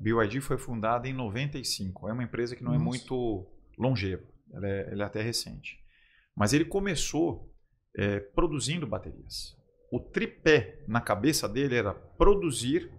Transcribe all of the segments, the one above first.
BYD foi fundada em 95. É uma empresa que não é Nossa. é muito longeva, ela é, ela é, até recente. Mas ele começou é, produzindo baterias. O tripé na cabeça dele era produzir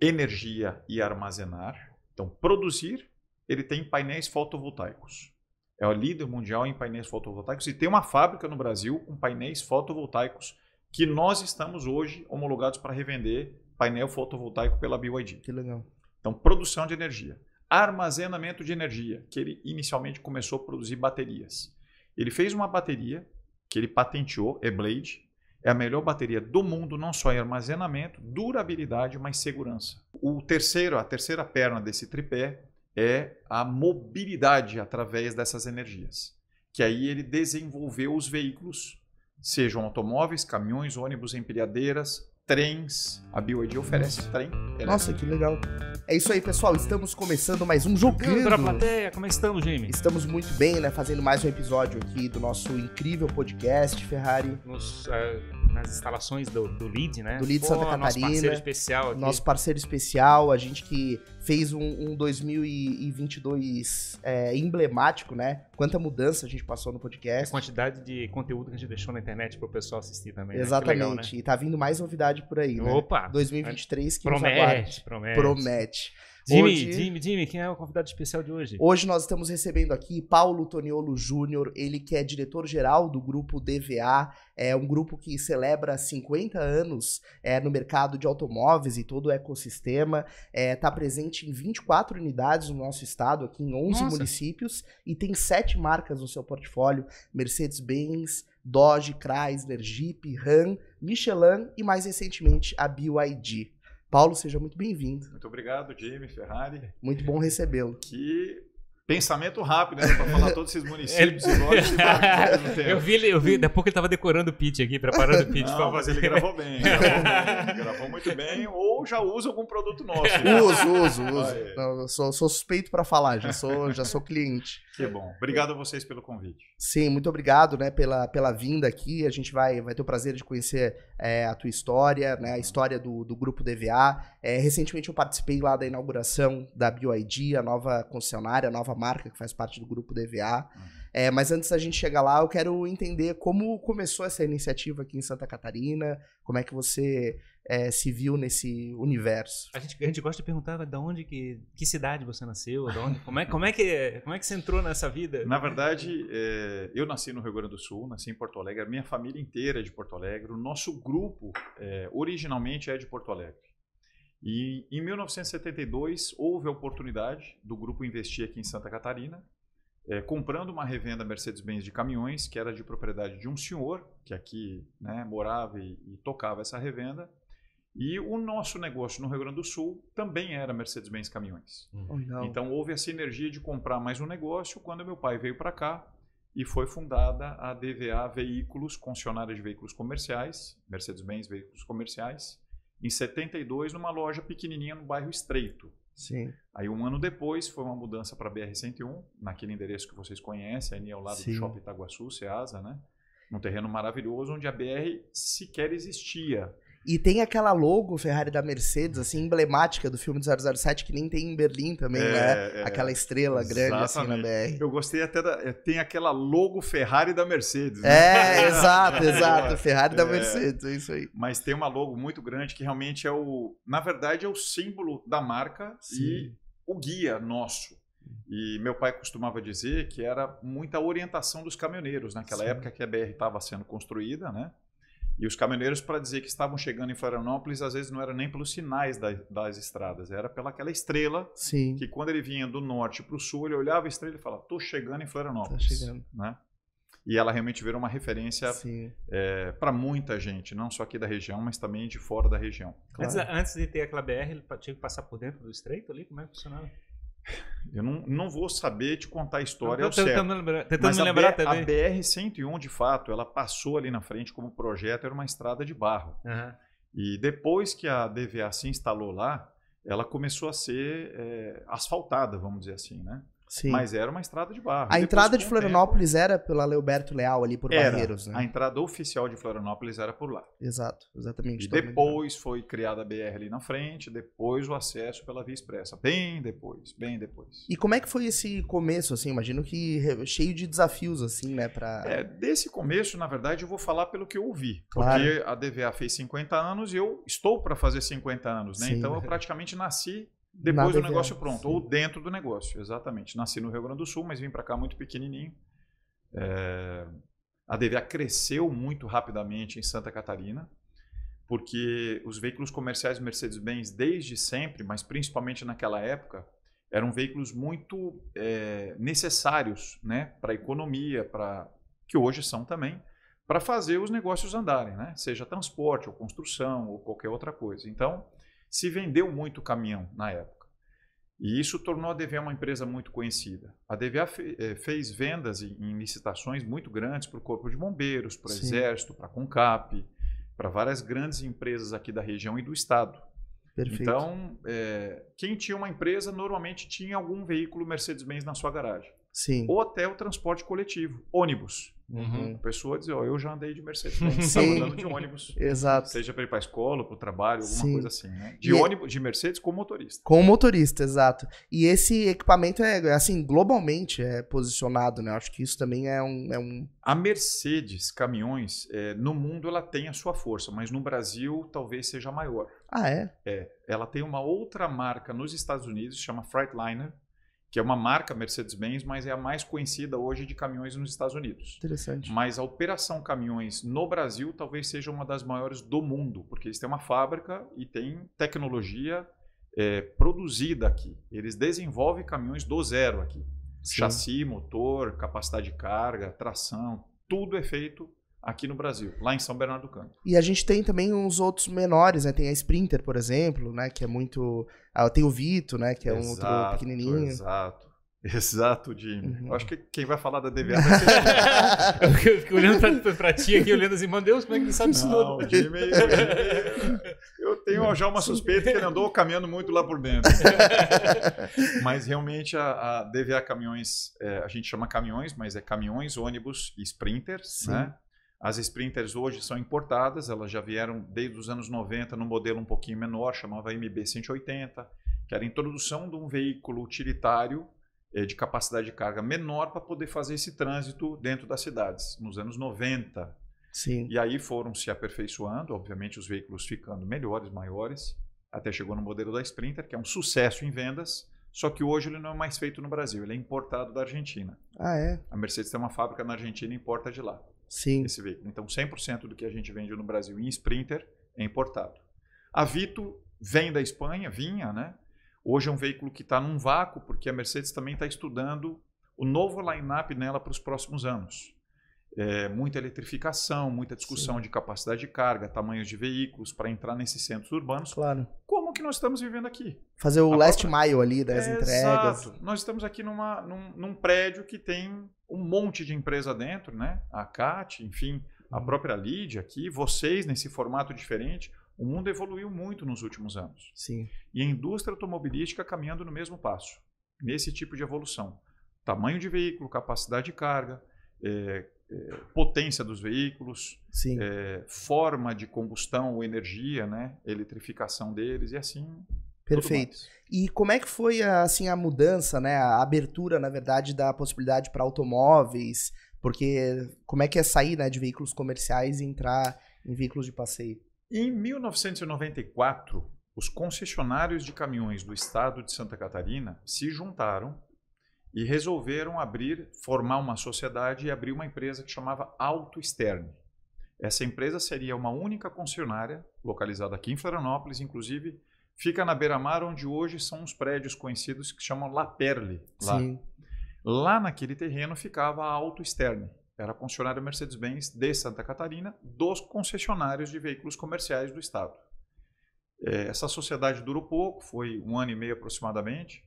energia e armazenar. Então, produzir, ele tem painéis fotovoltaicos. É o líder mundial em painéis fotovoltaicos e tem uma fábrica no Brasil com painéis fotovoltaicos que nós estamos hoje homologados para revender painel fotovoltaico pela BYD. Que legal. Então, produção de energia. Armazenamento de energia, que ele inicialmente começou a produzir baterias. Ele fez uma bateria que ele patenteou, é Blade, é a melhor bateria do mundo, não só em armazenamento, durabilidade, mas segurança. O terceiro, a terceira perna desse tripé é a mobilidade através dessas energias. Que aí ele desenvolveu os veículos, sejam automóveis, caminhões, ônibus, empilhadeiras, trens. A BYD oferece trem. Elétrico. Nossa, que legal. É isso aí, pessoal. Estamos começando mais um Jogando. Jogando plateia. Como é estamos, Jamie? Estamos muito bem, né? Fazendo mais um episódio aqui do nosso incrível podcast, Ferrari. Nos, uh, nas instalações do, do Lead, né? Do Lead Pô, Santa Catarina. Nosso parceiro especial aqui. Nosso parceiro especial. A gente que fez um, um 2022 é, emblemático, né? Quanta mudança a gente passou no podcast. A quantidade de conteúdo que a gente deixou na internet para o pessoal assistir também. Né? Exatamente. Né? Legal, né? E tá vindo mais novidade por aí, né? Opa! 2023 que promete, promete, promete. Promete. Jimmy, hoje... Jimmy, Jimmy, quem é o convidado especial de hoje? Hoje nós estamos recebendo aqui Paulo Toniolo Júnior, ele que é diretor-geral do grupo DVA, é um grupo que celebra 50 anos é, no mercado de automóveis e todo o ecossistema, está é, tá presente em 24 unidades no nosso estado, aqui em 11 Nossa. municípios, e tem sete marcas no seu portfólio, Mercedes-Benz, Dodge, Chrysler, Jeep, Ram, Michelin e mais recentemente a BYD. Paulo, seja muito bem-vindo. Muito obrigado, Jimmy Ferrari. Muito bom recebê-lo. Que pensamento rápido, né? Para falar todos esses municípios e lojas. Tá eu vi, eu vi, daqui a pouco ele estava decorando o pitch aqui, preparando o pitch Não, pra fazer. Mas ele gravou bem, gravou bem, gravou muito bem, ou já usa algum produto nosso. Uso, uso, uso. Não, sou, sou suspeito para falar, já sou, já sou cliente. Que é. bom. Obrigado a vocês pelo convite. Sim, muito obrigado né, pela, pela vinda aqui. A gente vai, vai ter o prazer de conhecer é, a tua história, né, a uhum. história do, do Grupo DVA. É, recentemente eu participei lá da inauguração da BioID, a nova concessionária, a nova marca que faz parte do Grupo DVA. Uhum. É, mas antes da gente chegar lá, eu quero entender como começou essa iniciativa aqui em Santa Catarina, como é que você é, civil nesse universo. A gente, a gente gosta de perguntar da onde que, que cidade você nasceu, onde, como é, como é que como é que você entrou nessa vida? Na verdade, é, eu nasci no Rio Grande do Sul, nasci em Porto Alegre, a minha família inteira é de Porto Alegre, o nosso grupo é, originalmente é de Porto Alegre. E em 1972 houve a oportunidade do grupo investir aqui em Santa Catarina, é, comprando uma revenda Mercedes-Benz de caminhões, que era de propriedade de um senhor, que aqui né, morava e, e, tocava essa revenda. E o nosso negócio no Rio Grande do Sul também era Mercedes-Benz Caminhões. Uhum. Então houve a sinergia de comprar mais um negócio quando meu pai veio para cá e foi fundada a DVA Veículos, concessionária de veículos comerciais, Mercedes-Benz Veículos Comerciais, em 72 numa loja pequenininha no bairro Estreito. Sim. Aí um ano depois foi uma mudança para a BR-101, naquele endereço que vocês conhecem, ali ao lado Sim. do Shopping Itaguaçu, Ceasa, né? Num terreno maravilhoso onde a BR sequer existia. E tem aquela logo Ferrari da Mercedes, assim, emblemática do filme de 007, que nem tem em Berlim também, é, né? É, aquela estrela exatamente. grande assim na BR. Eu gostei até da. É, tem aquela logo Ferrari da Mercedes. Né? É, exato, exato. Ferrari é, da Mercedes, é isso aí. Mas tem uma logo muito grande que realmente é o. Na verdade, é o símbolo da marca Sim. e o guia nosso. E meu pai costumava dizer que era muita orientação dos caminhoneiros naquela Sim. época que a BR estava sendo construída, né? E os caminhoneiros, para dizer que estavam chegando em Florianópolis, às vezes não era nem pelos sinais da, das estradas, era pela aquela estrela Sim. que quando ele vinha do norte para o sul, ele olhava a estrela e falava, estou chegando em Florianópolis. Tá chegando. Né? E ela realmente virou uma referência é, para muita gente, não só aqui da região, mas também de fora da região. Claro. Antes, antes, de ter aquela BR, ele tinha que passar por dentro do estreito ali? Como é que funcionava? Eu não, não vou saber te contar a história ao é certo. Tentando, lembrar, tentando mas me lembrar B, também. A BR-101, de fato, ela passou ali na frente como projeto, era uma estrada de barro. Uhum. E depois que a DVA se instalou lá, ela começou a ser é, asfaltada, vamos dizer assim, né? Sim. Mas era uma estrada de barro. A Depois, entrada de Florianópolis tempo, era pela Leoberto Leal, ali por era, Barreiros, né? A entrada oficial de Florianópolis era por lá. Exato, exatamente. depois foi criada a BR ali na frente, depois o acesso pela Via Expressa. Bem depois, bem depois. E como é que foi esse começo, assim? Imagino que cheio de desafios, assim, né? Pra... É, desse começo, na verdade, eu vou falar pelo que eu ouvi. Claro. Porque a DVA fez 50 anos e eu estou para fazer 50 anos, né? Sim. Então eu praticamente nasci depois do negócio pronto, sim. ou dentro do negócio, exatamente. Nasci no Rio Grande do Sul, mas vim para cá muito pequenininho. É, a DVA cresceu muito rapidamente em Santa Catarina, porque os veículos comerciais Mercedes-Benz, desde sempre, mas principalmente naquela época, eram veículos muito é, necessários né, para a economia, pra, que hoje são também, para fazer os negócios andarem, né? seja transporte ou construção ou qualquer outra coisa. Então, se vendeu muito caminhão na época. E isso tornou a DVA uma empresa muito conhecida. A DVA fe eh, fez vendas em licitações muito grandes para o Corpo de Bombeiros, para o Exército, para a Concap, para várias grandes empresas aqui da região e do Estado. Perfeito. Então, é, quem tinha uma empresa normalmente tinha algum veículo Mercedes-Benz na sua garagem. Sim. Ou até o transporte coletivo, ônibus. Uhum. A pessoa dizer, ó, eu já andei de Mercedes, estava andando de ônibus. Exato. Seja para ir para a escola, para o trabalho, alguma Sim. coisa assim, né? De e é ônibus, de Mercedes com motorista. Com motorista, exato. E esse equipamento é, é assim, globalmente é posicionado, né? Acho que isso também é um... É um... A Mercedes, caminhões, é, no mundo ela tem a sua força, mas no Brasil talvez seja maior. Ah, é? É. Ela tem uma outra marca nos Estados Unidos, chama Freightliner, que é uma marca Mercedes-Benz, mas é a mais conhecida hoje de caminhões nos Estados Unidos. Interessante. Mas a operação caminhões no Brasil talvez seja uma das maiores do mundo, porque eles têm uma fábrica e têm tecnologia é, produzida aqui. Eles desenvolvem caminhões do zero aqui. Sim. Chassi, motor, capacidade de carga, tração, tudo é feito aqui no Brasil, lá em São Bernardo do Campo. E a gente tem também uns outros menores, né? Tem a Sprinter, por exemplo, né? Que é muito. Ah, tem o Vito, né? Que é exato, um outro pequenininho. Exato. Exato, Jimmy. Uhum. Acho que quem vai falar da DVA vai ser Eu fico olhando pra, pra ti aqui, olhando assim, meu Deus, como é que ele sabe disso não, o Jimmy, Jimmy, eu tenho já uma suspeita que ele andou caminhando muito lá por dentro. mas realmente a, a DVA Caminhões, é, a gente chama caminhões, mas é caminhões, ônibus e sprinters, Sim. né? As sprinters hoje são importadas, elas já vieram desde os anos 90 num modelo um pouquinho menor, chamava MB180, que era a introdução de um veículo utilitário eh, de capacidade de carga menor para poder fazer esse trânsito dentro das cidades, nos anos 90. Sim. E aí foram se aperfeiçoando, obviamente os veículos ficando melhores, maiores, até chegou no modelo da Sprinter, que é um sucesso em vendas, só que hoje ele não é mais feito no Brasil, ele é importado da Argentina. Ah, é? A Mercedes tem uma fábrica na Argentina e importa de lá. Sim. esse veículo. Então, 100% do que a gente vende no Brasil em Sprinter é importado. A Vito vem da Espanha, vinha, né? Hoje é um veículo que está num vácuo, porque a Mercedes também está estudando o novo line-up nela para os próximos anos. É, muita eletrificação, muita discussão Sim. de capacidade de carga, tamanhos de veículos para entrar nesses centros urbanos. Claro nós estamos vivendo aqui. Fazer o a last própria... mile ali das é, entregas. Exato. Nós estamos aqui numa, num, num, prédio que tem um monte de empresa dentro, né? A CAT, enfim, a uhum. própria Lid aqui, vocês nesse formato diferente. O mundo evoluiu muito nos últimos anos. Sim. E a indústria automobilística caminhando no mesmo passo, nesse tipo de evolução. Tamanho de veículo, capacidade de carga, é, potência dos veículos, é, forma de combustão ou energia, né? eletrificação deles e assim. Perfeito. E como é que foi assim a mudança, né? a abertura, na verdade, da possibilidade para automóveis? Porque como é que é sair né, de veículos comerciais e entrar em veículos de passeio? Em 1994, os concessionários de caminhões do estado de Santa Catarina se juntaram e resolveram abrir, formar uma sociedade e abrir uma empresa que chamava Auto Externe. Essa empresa seria uma única concessionária, localizada aqui em Florianópolis, inclusive, fica na beira-mar, onde hoje são os prédios conhecidos que chamam La Perle. Lá. Sim. lá naquele terreno ficava a Auto Externe. Era concessionária Mercedes-Benz de Santa Catarina, dos concessionários de veículos comerciais do Estado. Eh, essa sociedade durou pouco, foi um ano e meio aproximadamente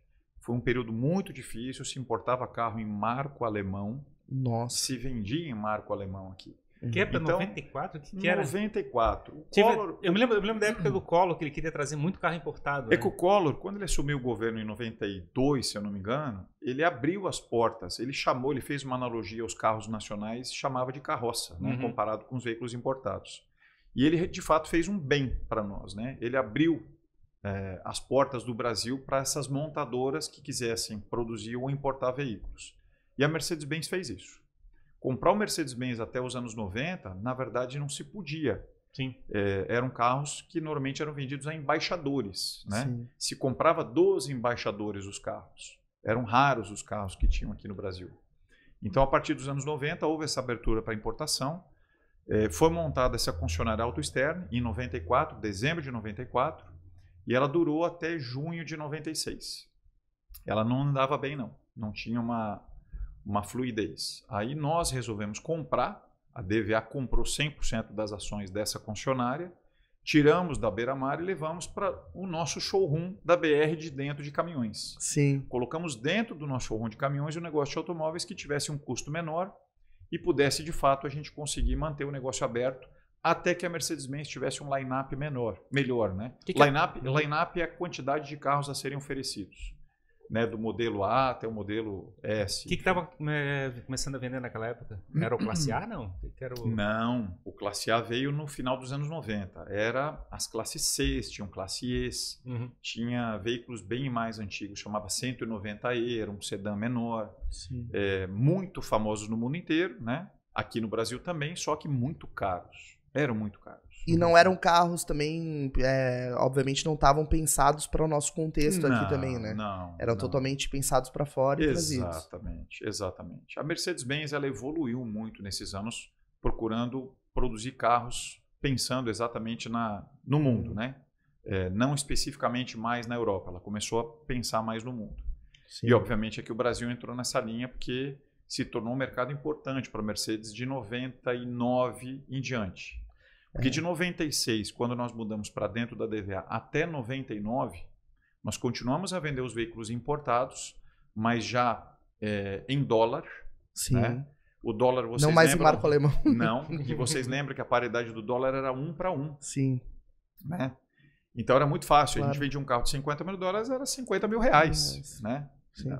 foi um período muito difícil, se importava carro em marco alemão. Nossa. Se vendia em marco alemão aqui. Uhum. Que é para então, 94? Que, que era? 94. Tive, Collor... eu, me lembro, eu me lembro da época do Collor, que ele queria trazer muito carro importado. É né? que o Collor, quando ele assumiu o governo em 92, se eu não me engano, ele abriu as portas, ele chamou, ele fez uma analogia aos carros nacionais, chamava de carroça, né, uhum. comparado com os veículos importados. E ele, de fato, fez um bem para nós. Né? Ele abriu é, as portas do Brasil para essas montadoras que quisessem produzir ou importar veículos. E a Mercedes-Benz fez isso. Comprar o Mercedes-Benz até os anos 90, na verdade, não se podia. Sim. É, eram carros que normalmente eram vendidos a embaixadores. Né? Sim. Se comprava dos embaixadores os carros. Eram raros os carros que tinham aqui no Brasil. Então, a partir dos anos 90, houve essa abertura para importação. É, foi montada essa concessionária externa em 94, dezembro de 94. E ela durou até junho de 96. Ela não andava bem, não. Não tinha uma, uma fluidez. Aí nós resolvemos comprar. A DVA comprou 100% das ações dessa concessionária. Tiramos da beira-mar e levamos para o nosso showroom da BR de dentro de caminhões. Sim. Colocamos dentro do nosso showroom de caminhões o um negócio de automóveis que tivesse um custo menor e pudesse, de fato, a gente conseguir manter o negócio aberto até que a Mercedes-Benz tivesse um line-up menor, melhor, né? Que que é? line-up, é? line-up é a quantidade de carros a serem oferecidos, né? Do modelo A até o modelo S. O que estava é, começando a vender naquela época? Era o classe A, não? O... Não, o classe A veio no final dos anos 90. Era as classes C, tinha um classe E, uhum. tinha veículos bem mais antigos, chamava 190E, era um sedã menor, é, muito famosos no mundo inteiro, né? Aqui no Brasil também, só que muito caros. Eram muito caros. E não eram carros também, é, obviamente não estavam pensados para o nosso contexto não, aqui também, né? Não. Eram não. totalmente pensados para fora e exatamente, trazidos. Exatamente. A Mercedes-Benz ela evoluiu muito nesses anos, procurando produzir carros pensando exatamente na, no mundo, uhum. né? É, não especificamente mais na Europa. Ela começou a pensar mais no mundo. Sim. E obviamente é que o Brasil entrou nessa linha porque se tornou um mercado importante para a Mercedes de 99 em diante. Porque de 96, é. quando nós mudamos para dentro da DVA, até 99, nós continuamos a vender os veículos importados, mas já é, em dólar. Sim. Né? O dólar, vocês Não mais lembram, em marco alemão. Não, e vocês lembram que a paridade do dólar era um para um. Sim. Né? Então era muito fácil. Claro. A gente vendia um carro de 50 mil dólares, era 50 mil reais. Né?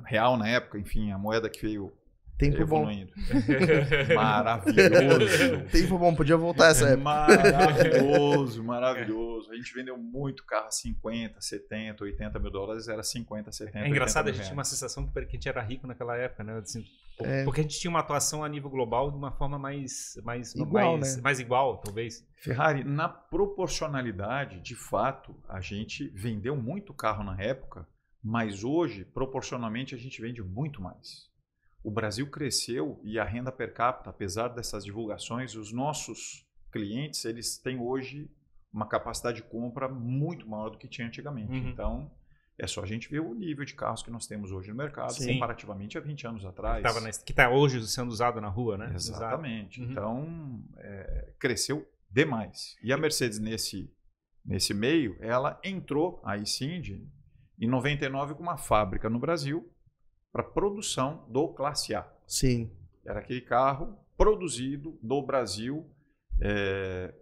Real na época, enfim, a moeda que veio Tempo bom. maravilhoso. Tempo bom, podia voltar essa é época. Maravilhoso, maravilhoso. A gente vendeu muito carro a 50, 70, 80 mil dólares, era 50, 70. É engraçado, a gente tinha uma sensação que a gente era rico naquela época, né? Assim, é. Porque a gente tinha uma atuação a nível global de uma forma mais, mais, igual, mais, né? mais igual, talvez. Ferrari, na proporcionalidade, de fato, a gente vendeu muito carro na época, mas hoje, proporcionalmente, a gente vende muito mais o Brasil cresceu e a renda per capita, apesar dessas divulgações, os nossos clientes eles têm hoje uma capacidade de compra muito maior do que tinha antigamente. Uhum. Então, é só a gente ver o nível de carros que nós temos hoje no mercado, Sim. comparativamente a 20 anos atrás. Que está hoje sendo usado na rua, né? Exatamente. Uhum. Então, é, cresceu demais. E a Mercedes, nesse, nesse meio, ela entrou, a Cindy, em 99 com uma fábrica no Brasil, para produção do Classe A. Sim. Era aquele carro produzido no Brasil, é,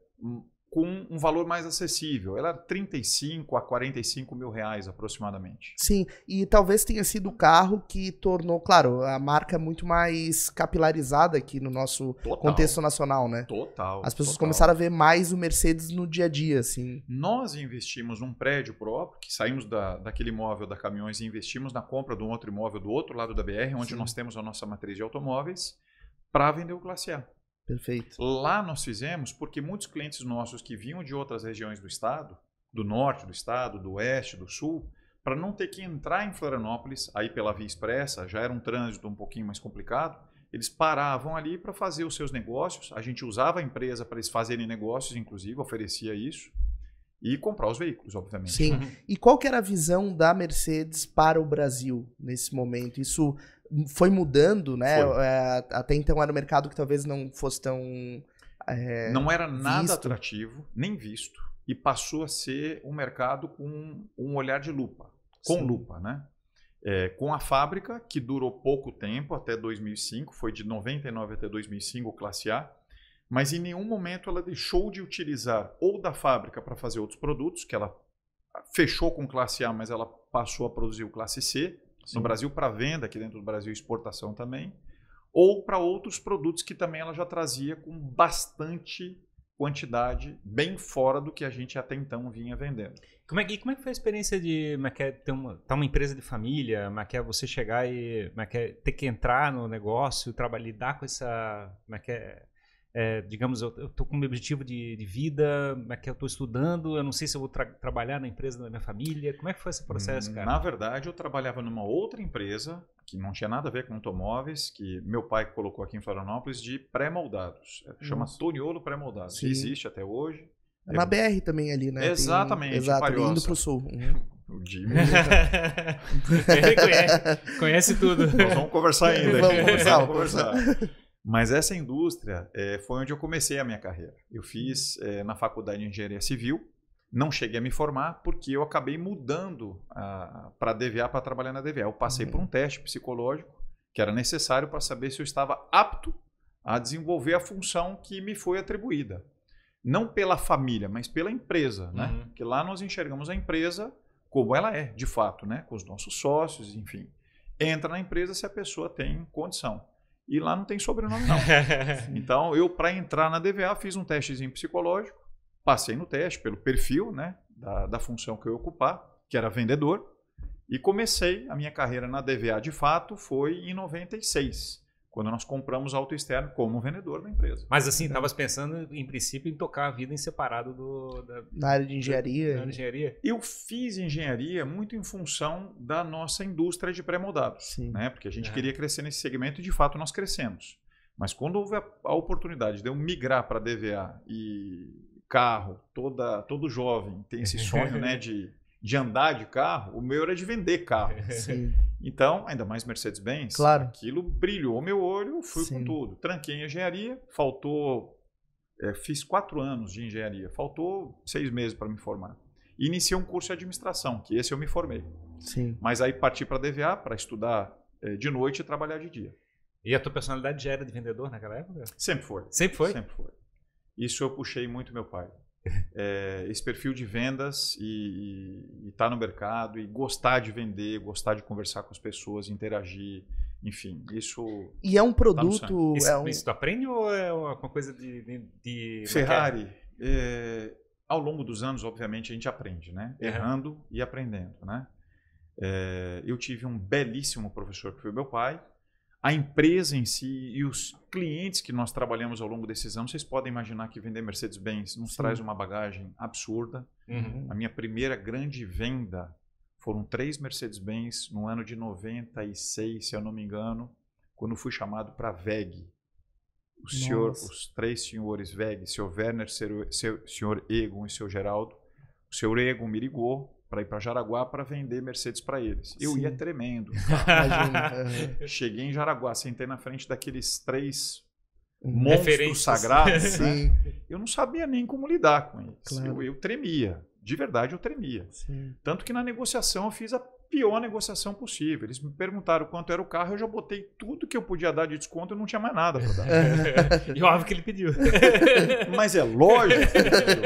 com um valor mais acessível. Ela era 35 a 45 mil reais aproximadamente. Sim, e talvez tenha sido o carro que tornou, claro, a marca muito mais capilarizada aqui no nosso total, contexto nacional, né? Total. As pessoas total. começaram a ver mais o Mercedes no dia a dia, assim. Nós investimos num prédio próprio, que saímos da, daquele imóvel da Caminhões e investimos na compra de um outro imóvel do outro lado da BR, onde Sim. nós temos a nossa matriz de automóveis, para vender o Classe A. Perfeito. Lá nós fizemos porque muitos clientes nossos que vinham de outras regiões do estado, do norte do estado, do oeste, do sul, para não ter que entrar em Florianópolis, aí pela via expressa, já era um trânsito um pouquinho mais complicado, eles paravam ali para fazer os seus negócios. A gente usava a empresa para eles fazerem negócios, inclusive, oferecia isso. E comprar os veículos, obviamente. Sim. Uhum. E qual que era a visão da Mercedes para o Brasil nesse momento? Isso foi mudando, né? Foi. É, até então era um mercado que talvez não fosse tão. É, não era nada visto. atrativo, nem visto, e passou a ser um mercado com um olhar de lupa, com Sim. lupa, né? É, com a fábrica, que durou pouco tempo, até 2005, foi de 99 até 2005, o classe A, mas em nenhum momento ela deixou de utilizar ou da fábrica para fazer outros produtos, que ela fechou com classe A, mas ela passou a produzir o classe C, Sim. no Brasil para venda aqui dentro do Brasil exportação também ou para outros produtos que também ela já trazia com bastante quantidade bem fora do que a gente até então vinha vendendo. Como é, que como é que foi a experiência de Maquia é é ter uma, ter tá uma empresa de família, Maquia é você chegar e Maquia ter que entrar no negócio, trabalhar, lidar com essa Maquia é, digamos, eu estou com um objetivo de, de vida, é que eu estou estudando, eu não sei se eu vou tra trabalhar na empresa da minha família. Como é que foi esse processo, hum, cara? Na verdade, eu trabalhava numa outra empresa que não tinha nada a ver com automóveis, que meu pai colocou aqui em Florianópolis, de pré-moldados. É, chama Nossa. Toniolo pré-moldados, que existe até hoje. Na é eu... BR também ali, né? Exatamente. Tem... Exato, Palhoça. indo o sul. Uhum. O Jimmy. Ele conhece, conhece tudo. Nós vamos conversar ainda. Vamos conversar, vamos conversar. Mas essa indústria é, foi onde eu comecei a minha carreira. Eu fiz é, na faculdade de engenharia civil, não cheguei a me formar porque eu acabei mudando para DVA para trabalhar na DVA. Eu passei uhum. por um teste psicológico que era necessário para saber se eu estava apto a desenvolver a função que me foi atribuída. Não pela família, mas pela empresa, né? uhum. né? Que lá nós enxergamos a empresa como ela é, de fato, né? Com os nossos sócios, enfim. Entra na empresa se a pessoa tem condição. E lá não tem sobrenome, não. então, eu, para entrar na DVA, fiz um testezinho psicológico, passei no teste pelo perfil né, da, da função que eu ia ocupar, que era vendedor, e comecei a minha carreira na DVA de fato foi em 96 quando nós compramos auto externo como vendedor da empresa. Mas assim, estavas é. pensando em princípio em tocar a vida em separado do da na área de engenharia. Da, da né? engenharia. Eu fiz engenharia muito em função da nossa indústria de pré-moldados, né? Porque a gente é. queria crescer nesse segmento e de fato nós crescemos. Mas quando houve a, a oportunidade de eu migrar para DVA e carro, toda todo jovem tem esse sonho, né, de de andar de carro, o meu era de vender carro. Sim. Então, ainda mais Mercedes-Benz, claro. aquilo brilhou meu olho, fui Sim. com tudo. Tranquei em engenharia, faltou. É, fiz quatro anos de engenharia, faltou seis meses para me formar. E iniciei um curso de administração, que esse eu me formei. Sim. Mas aí parti para DVA para estudar é, de noite e trabalhar de dia. E a tua personalidade já era de vendedor naquela época? Sempre foi. Sempre foi? Sempre foi. Isso eu puxei muito meu pai é, esse perfil de vendas e estar tá no mercado e gostar de vender, gostar de conversar com as pessoas, interagir, enfim, isso. E é um tá produto. Tá isso, é um... isso tu aprende ou é uma coisa de. de, Ferrari. É, ao longo dos anos, obviamente, a gente aprende, né? Uhum. Errando e aprendendo, né? É, eu tive um belíssimo professor que foi meu pai, a empresa em si e os clientes que nós trabalhamos ao longo desses anos, vocês podem imaginar que vender Mercedes-Benz nos Sim. traz uma bagagem absurda. Uhum. A minha primeira grande venda foram três Mercedes-Benz no ano de 96, se eu não me engano, quando fui chamado para VEG. O senhor, os três senhores VEG, seu Werner, seu, seu, senhor Egon e seu Geraldo. O senhor Egon me ligou para ir para Jaraguá para vender Mercedes para eles. Eu Sim. ia tremendo. cheguei em Jaraguá, sentei na frente daqueles três hum. monstros sagrados. Né? Eu não sabia nem como lidar com eles. Claro. Eu, eu, tremia. De verdade, eu tremia. Sim. Tanto que na negociação eu fiz a pior negociação possível. Eles me perguntaram quanto era o carro, eu já botei tudo que eu podia dar de desconto e não tinha mais nada para dar. e óbvio que ele pediu. Mas é lógico que ele pediu.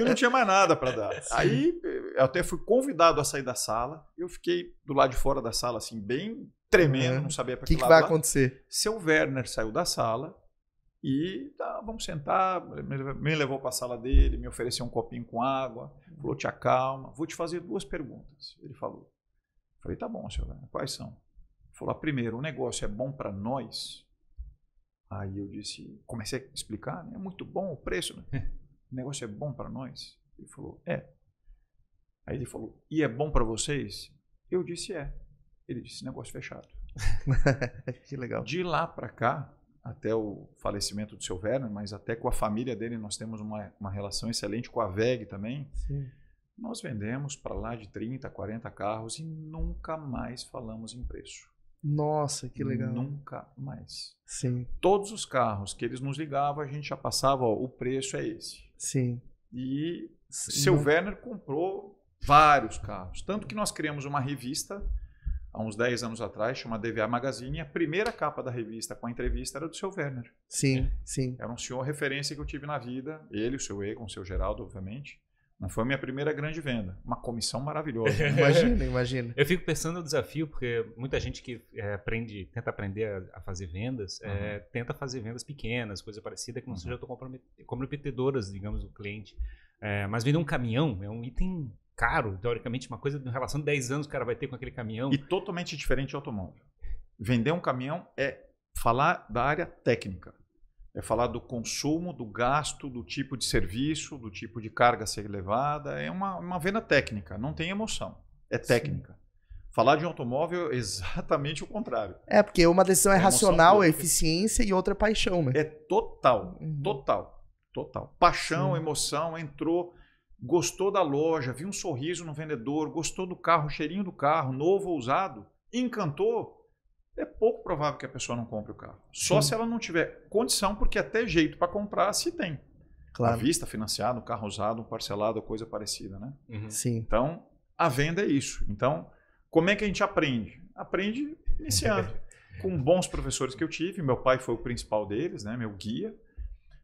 Eu não tinha mais nada para é dar. Sim. Aí eu eh, até fui convidado a sair da sala. Eu fiquei do lado de fora da sala, assim, bem tremendo, uhum. não sabia para que, que, que vai acontecer. Seu Werner saiu da sala e tá, vamos sentar, me levou para a sala dele, me ofereceu um copinho com água, falou te acalma, vou te fazer duas perguntas. Ele falou. Falei, tá bom, senhor. Né, quais são? Falou, ah, primeiro, o negócio é bom para nós. Aí eu disse, comecei a explicar, né? é muito bom o preço, né? o negócio é bom para nós. Ele falou, é. Aí ele falou, e é bom para vocês? Eu disse, é. Ele disse, negócio é fechado. que legal. De lá para cá, até o falecimento do seu Werner, mas até com a família dele, nós temos uma, uma relação excelente com a VEG também. Sim. Nós vendemos para lá de 30, 40 carros e nunca mais falamos em preço. Nossa, que legal. Nunca mais. Sim. Todos os carros que eles nos ligavam, a gente já passava, ó, o preço é esse. Sim. E Sim. seu Werner comprou vários carros. Tanto que nós criamos uma revista há uns 10 anos atrás, chamada DVA Magazine, e a primeira capa da revista com a entrevista era do seu Werner. Sim, é. sim. Era um senhor referência que eu tive na vida, ele, o seu Egon, o seu Geraldo, obviamente. Não foi a minha primeira grande venda. Uma comissão maravilhosa. imagina, imagina. Eu fico pensando no desafio, porque muita gente que é, aprende, tenta aprender a, a fazer vendas, uhum. é, tenta fazer vendas pequenas, coisa parecida, que não uhum. tão comprometedoras, digamos, do cliente. É, mas vender um caminhão é um item caro, teoricamente, uma coisa em relação de 10 anos que o cara vai ter com aquele caminhão. E totalmente diferente de automóvel. Vender um caminhão é falar da área técnica é falar do consumo, do gasto, do tipo de serviço, do tipo de carga a ser levada. É uma, uma venda técnica, não tem emoção. É técnica. Sim. Falar de um automóvel é exatamente o contrário. É, porque uma decisão é, é racional, é eficiência e outra é paixão, né? É total, uhum. total, total. Paixão, Sim. emoção, entrou, gostou da loja, viu um sorriso no vendedor, gostou do carro, cheirinho do carro, novo ou usado, encantou, é pouco provável que a pessoa não compre o carro. Só Sim. se ela não tiver condição, porque até jeito para comprar se tem. Claro. À vista, financiado, um carro usado, um parcelado, coisa parecida, né? Uhum. Sim. Então, a venda é isso. Então, como é que a gente aprende? Aprende iniciando. Com bons professores que eu tive, meu pai foi o principal deles, né? Meu guia.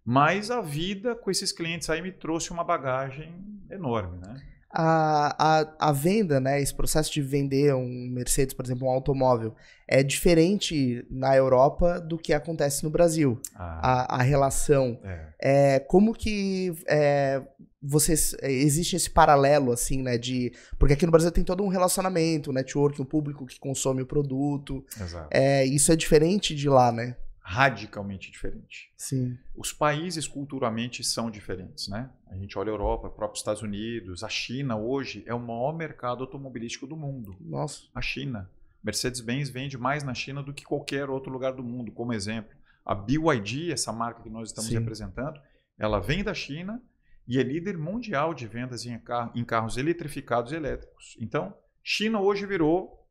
Mas a vida com esses clientes aí me trouxe uma bagagem enorme, né? a, a, a venda, né, esse processo de vender um Mercedes, por exemplo, um automóvel, é diferente na Europa do que acontece no Brasil. Ah. A, a relação. É. é como que é, vocês é, existe esse paralelo assim, né, de porque aqui no Brasil tem todo um relacionamento, um network, um público que consome o produto. Exato. É, isso é diferente de lá, né? Radicalmente diferente. Sim. Os países culturalmente são diferentes, né? A gente olha a Europa, próprios Estados Unidos, a China hoje é o maior mercado automobilístico do mundo. Nossa. A China. Mercedes-Benz vende mais na China do que qualquer outro lugar do mundo, como exemplo. A BYD, essa marca que nós estamos Sim. representando, ela vem da China e é líder mundial de vendas em, car em carros eletrificados e elétricos. Então, China hoje virou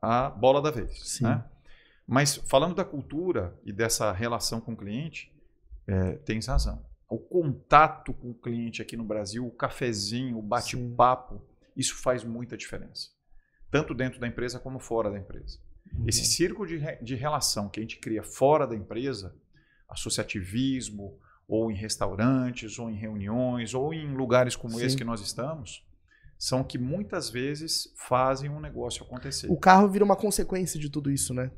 a bola da vez. Né? Mas falando da cultura e dessa relação com o cliente, é, tens razão o contato com o cliente aqui no Brasil, o cafezinho, o bate-papo, isso faz muita diferença. Tanto dentro da empresa como fora da empresa. Uhum. Esse círculo de, de relação que a gente cria fora da empresa, associativismo, ou em restaurantes, ou em reuniões, ou em lugares como Sim. esse que nós estamos, são que muitas vezes fazem um negócio acontecer. O carro vira uma consequência de tudo isso, né?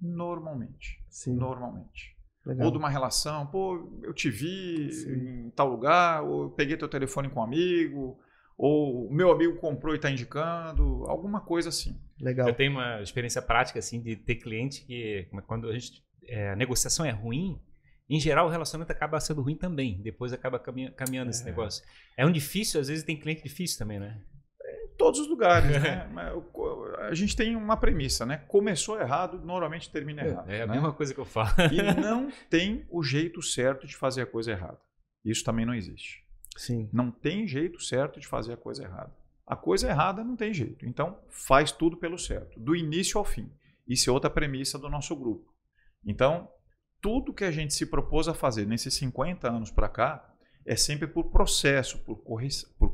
Normalmente. Sim. Normalmente. Legal. Ou de uma relação, pô, eu te vi Sim. em tal lugar, ou eu peguei teu telefone com um amigo, ou meu amigo comprou e está indicando, alguma coisa assim. Legal. Eu tenho uma experiência prática assim de ter cliente é que quando a, gente, é, a negociação é ruim, em geral o relacionamento acaba sendo ruim também. Depois acaba caminhando é. esse negócio. É um difícil, às vezes tem cliente difícil também, né? todos os lugares. É. Né? a gente tem uma premissa, né? Começou errado, normalmente termina é, errado. É, é a né? mesma coisa que eu falo. E não tem o jeito certo de fazer a coisa errada. Isso também não existe. Sim. Não tem jeito certo de fazer a coisa errada. A coisa errada não tem jeito. Então, faz tudo pelo certo, do início ao fim. Isso é outra premissa do nosso grupo. Então, tudo que a gente se propôs a fazer nesses 50 anos para cá é sempre por processo, por,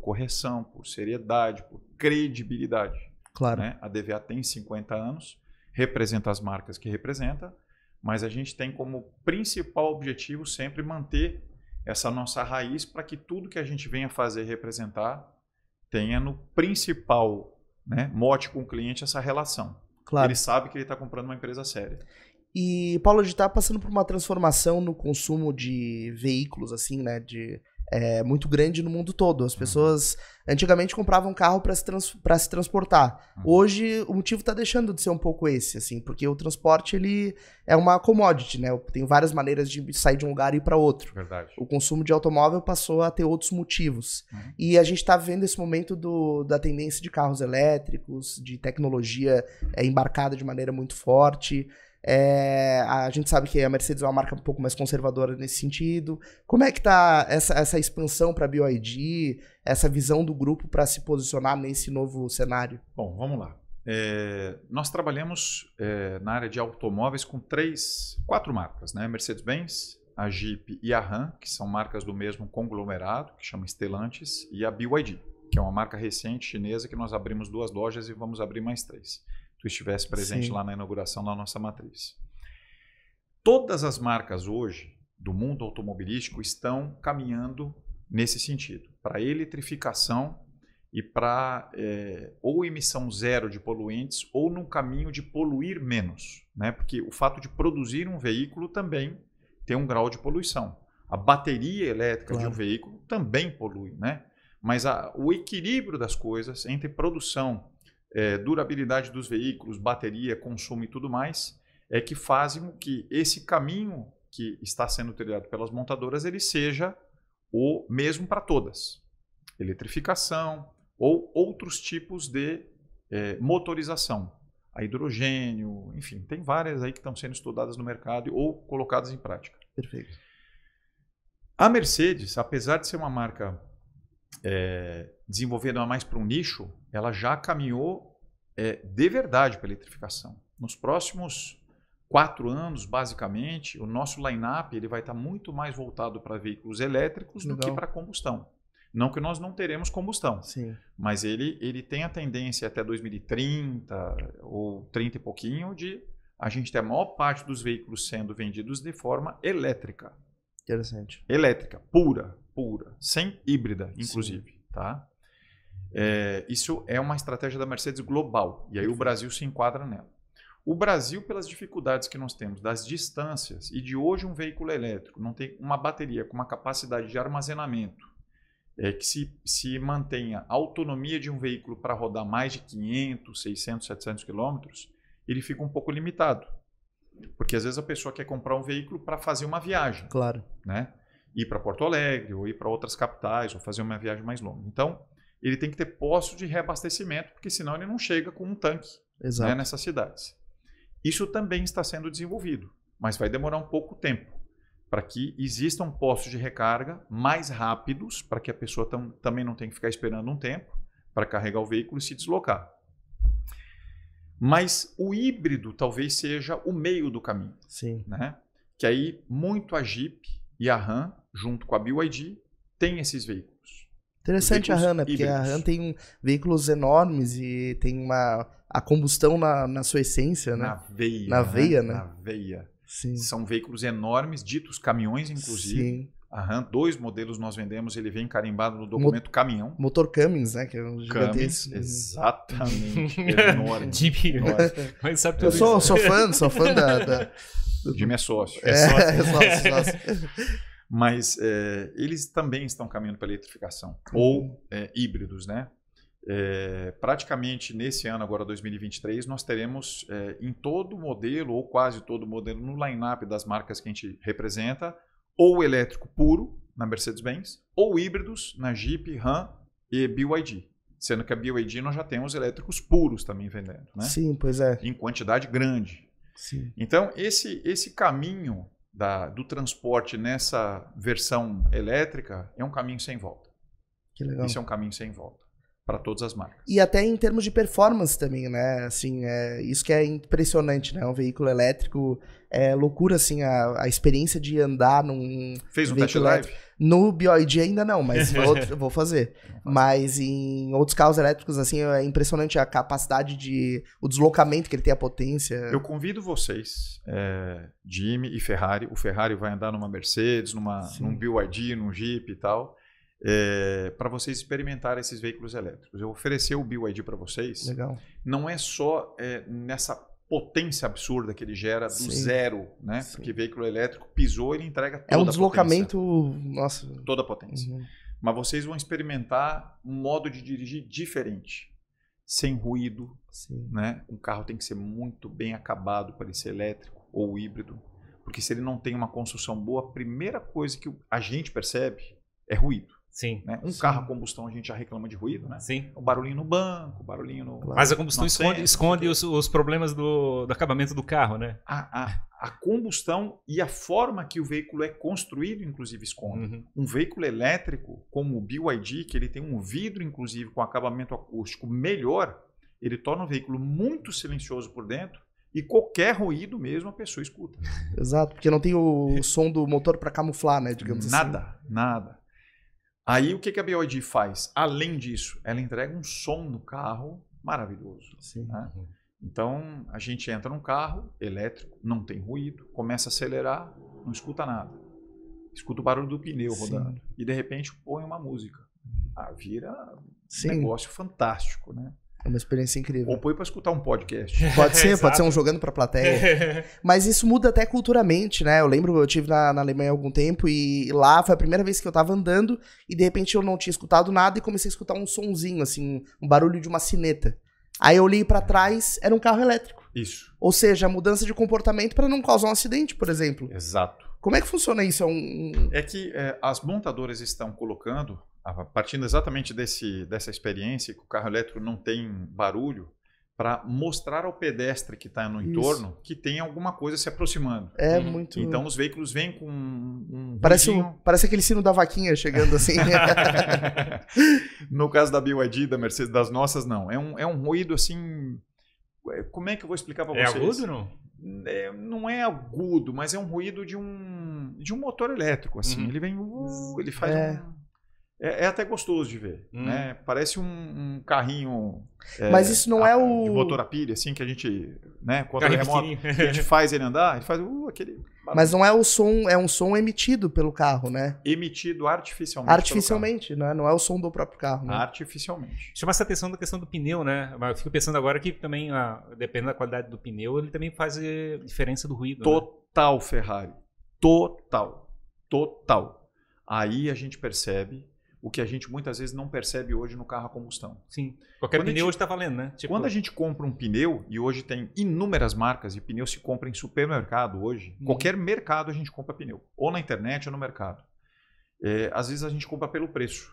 correção, por seriedade, por credibilidade. Claro. Né? A DVA tem 50 anos, representa as marcas que representa, mas a gente tem como principal objetivo sempre manter essa nossa raiz para que tudo que a gente venha fazer representar tenha no principal né, mote com o cliente essa relação. Claro. Ele sabe que ele está comprando uma empresa séria. E Paulo, a gente está passando por uma transformação no consumo de veículos, assim, né? De é, muito grande no mundo todo. As uhum. pessoas antigamente compravam carro para se, trans, se transportar. Uhum. Hoje o motivo está deixando de ser um pouco esse, assim, porque o transporte ele é uma commodity, né? Tem várias maneiras de sair de um lugar e ir para outro. Verdade. O consumo de automóvel passou a ter outros motivos. Uhum. E a gente está vendo esse momento do, da tendência de carros elétricos, de tecnologia é, embarcada de maneira muito forte. É, a gente sabe que a Mercedes é uma marca um pouco mais conservadora nesse sentido. Como é que tá essa, essa expansão para a BioID, essa visão do grupo para se posicionar nesse novo cenário? Bom, vamos lá. É, nós trabalhamos é, na área de automóveis com três, quatro marcas, né? Mercedes-Benz, a Jeep e a Ram, que são marcas do mesmo conglomerado, que chama Stellantis, e a BYD, que é uma marca recente chinesa que nós abrimos duas lojas e vamos abrir mais três tu estivesse presente Sim. lá na inauguração da nossa matriz. Todas as marcas hoje do mundo automobilístico estão caminhando nesse sentido, para eletrificação e para é, ou emissão zero de poluentes ou num caminho de poluir menos, né? Porque o fato de produzir um veículo também tem um grau de poluição. A bateria elétrica claro. de um veículo também polui, né? Mas a, o equilíbrio das coisas entre produção é, durabilidade dos veículos, bateria, consumo e tudo mais, é que fazem que esse caminho que está sendo trilhado pelas montadoras ele seja o mesmo para todas. Eletrificação ou outros tipos de é, motorização, a hidrogênio, enfim, tem várias aí que estão sendo estudadas no mercado ou colocadas em prática. Perfeito. A Mercedes, apesar de ser uma marca é, ela mais para um nicho, ela já caminhou é, de verdade para a eletrificação. Nos próximos quatro anos, basicamente, o nosso line-up ele vai estar tá muito mais voltado para veículos elétricos Legal. do que para combustão. Não que nós não teremos combustão, Sim. mas ele, ele tem a tendência até 2030 ou 30 e pouquinho de a gente ter a maior parte dos veículos sendo vendidos de forma elétrica. Interessante. Elétrica, pura, pura, sem híbrida, inclusive, Sim. tá? É, isso é uma estratégia da Mercedes global, e aí o Brasil se enquadra nela. O Brasil, pelas dificuldades que nós temos, das distâncias, e de hoje um veículo elétrico não tem uma bateria com uma capacidade de armazenamento é, que se, se mantenha a autonomia de um veículo para rodar mais de 500, 600, 700 quilômetros, ele fica um pouco limitado. Porque às vezes a pessoa quer comprar um veículo para fazer uma viagem. Claro. Né? Ir para Porto Alegre, ou ir para outras capitais, ou fazer uma viagem mais longa. Então, ele tem que ter posto de reabastecimento, porque senão ele não chega com um tanque né, nessas cidades. Isso também está sendo desenvolvido, mas vai demorar um pouco tempo para que existam postos de recarga mais rápidos, para que a pessoa tam também não tenha que ficar esperando um tempo para carregar o veículo e se deslocar. Mas o híbrido talvez seja o meio do caminho. Sim. Né? Que aí muito a Jeep e a RAM, junto com a BYD, tem esses veículos. Interessante a RAM, né? Porque a RAM tem veículos enormes e tem uma a combustão na, na sua essência, né? Na veia. Na né? veia, né? né? Na veia. Sim. São veículos enormes, ditos caminhões, inclusive. Sim. Aham, dois modelos nós vendemos, ele vem carimbado no documento Mo caminhão. Motor Cummins, né? Que é um gigantesco. Exatamente. enorme. Enorme. Mas sabe tudo Eu sou, sou fã, sou fã da. da... Jimmy é sócio. É, é sócio. É sócio, é sócio. Mas é, eles também estão caminhando para eletrificação, ou é, híbridos, né? É, praticamente nesse ano, agora 2023, nós teremos é, em todo modelo, ou quase todo modelo, no line-up das marcas que a gente representa, ou elétrico puro na Mercedes-Benz, ou híbridos na Jeep, Ram e BYD. Sendo que a BYD nós já temos elétricos puros também vendendo, né? Sim, pois é. Em quantidade grande. Sim. Então, esse, esse caminho da, do transporte nessa versão elétrica é um caminho sem volta. Que legal. Esse é um caminho sem volta para todas as marcas. E até em termos de performance também, né? Assim, é, isso que é impressionante, né? Um veículo elétrico é loucura, assim, a, a experiência de andar num. Fez um test drive? No BioID ainda não, mas outro, vou fazer. Mas em outros carros elétricos, assim, é impressionante a capacidade de. o deslocamento que ele tem, a potência. Eu convido vocês, é, Jimmy e Ferrari. O Ferrari vai andar numa Mercedes, numa, num BioID, num Jeep e tal é, eh, para vocês experimentarem esses veículos elétricos. Eu oferecer o BYD para vocês. Legal. Não é só é, nessa potência absurda que ele gera do Sim. zero, né? Sim. Porque veículo elétrico pisou, ele entrega é toda a potência. É um deslocamento, potência, nossa. Toda a potência. Uhum. Mas vocês vão experimentar um modo de dirigir diferente sem ruído. Sim. Né? Um carro tem que ser muito bem acabado para ele ser elétrico ou híbrido. Porque se ele não tem uma construção boa, a primeira coisa que a gente percebe é ruído. Sim. Né? Um Sim. carro a combustão a gente já reclama de ruído, né? Sim. O barulhinho no banco, o barulhinho no. Mas a combustão esconde, esconde os, os, problemas do, do, acabamento do carro, né? A, a, a, combustão e a forma que o veículo é construído, inclusive, esconde. Uhum. Um veículo elétrico, como o BYD, que ele tem um vidro, inclusive, com acabamento acústico melhor, ele torna o veículo muito silencioso por dentro e qualquer ruído mesmo a pessoa escuta. Exato, porque não tem o som do motor para camuflar, né, digamos nada, assim. Nada, nada. Aí o que, que a BYD faz? Além disso, ela entrega um som no carro maravilhoso. Né? Então a gente entra num carro elétrico, não tem ruído, começa a acelerar, não escuta nada. Escuta o barulho do pneu Sim. rodando. E de repente põe uma música. Ah, vira Sim. um negócio fantástico, né? É uma experiência incrível. Ou põe pra escutar um podcast. Pode ser, pode ser um jogando pra plateia. Mas isso muda até culturalmente, né? Eu lembro, eu tive na, na Alemanha há algum tempo e lá foi a primeira vez que eu tava andando e de repente eu não tinha escutado nada e comecei a escutar um sonzinho, assim, um barulho de uma sineta. Aí eu olhei para trás, era um carro elétrico. Isso. Ou seja, a mudança de comportamento para não causar um acidente, por exemplo. Exato. Como é que funciona isso? É, um... é que é, as montadoras estão colocando ah, partindo exatamente desse, dessa experiência que o carro elétrico não tem barulho, para mostrar ao pedestre que está no Isso. entorno que tem alguma coisa se aproximando. É hum. muito. Então os veículos vêm com um. parece, um, parece aquele sino da vaquinha chegando assim. no caso da BYD, da Mercedes, das nossas, não. É um, é um ruído assim. Como é que eu vou explicar para é vocês? É agudo não? Hum, é, não é agudo, mas é um ruído de um, de um motor elétrico, assim. Hum. Ele vem, uh, ele faz é. um é, é, até gostoso de ver, hum. né? Parece um, um carrinho. É, Mas isso não a, é o. De motor a pilha, assim, que a gente. Né, contra remoto, a gente faz ele andar, ele faz uh, aquele. Barulho. Mas não é o som, é um som emitido pelo carro, né? Emitido artificialmente. Artificialmente, né? Não é o som do próprio carro, né? Artificialmente. Chama se atenção da questão do pneu, né? Mas eu fico pensando agora que também, ah, dependendo da qualidade do pneu, ele também faz eh, diferença do ruído. Né? Total, né? Ferrari. Total. Total. Aí a gente percebe o que a gente muitas vezes não percebe hoje no carro a combustão. Sim. Qualquer quando pneu gente, hoje está valendo, né? Tipo... Quando a gente compra um pneu, e hoje tem inúmeras marcas, e pneu se compra em supermercado hoje, uhum. qualquer mercado a gente compra pneu, ou na internet ou no mercado. É, às vezes a gente compra pelo preço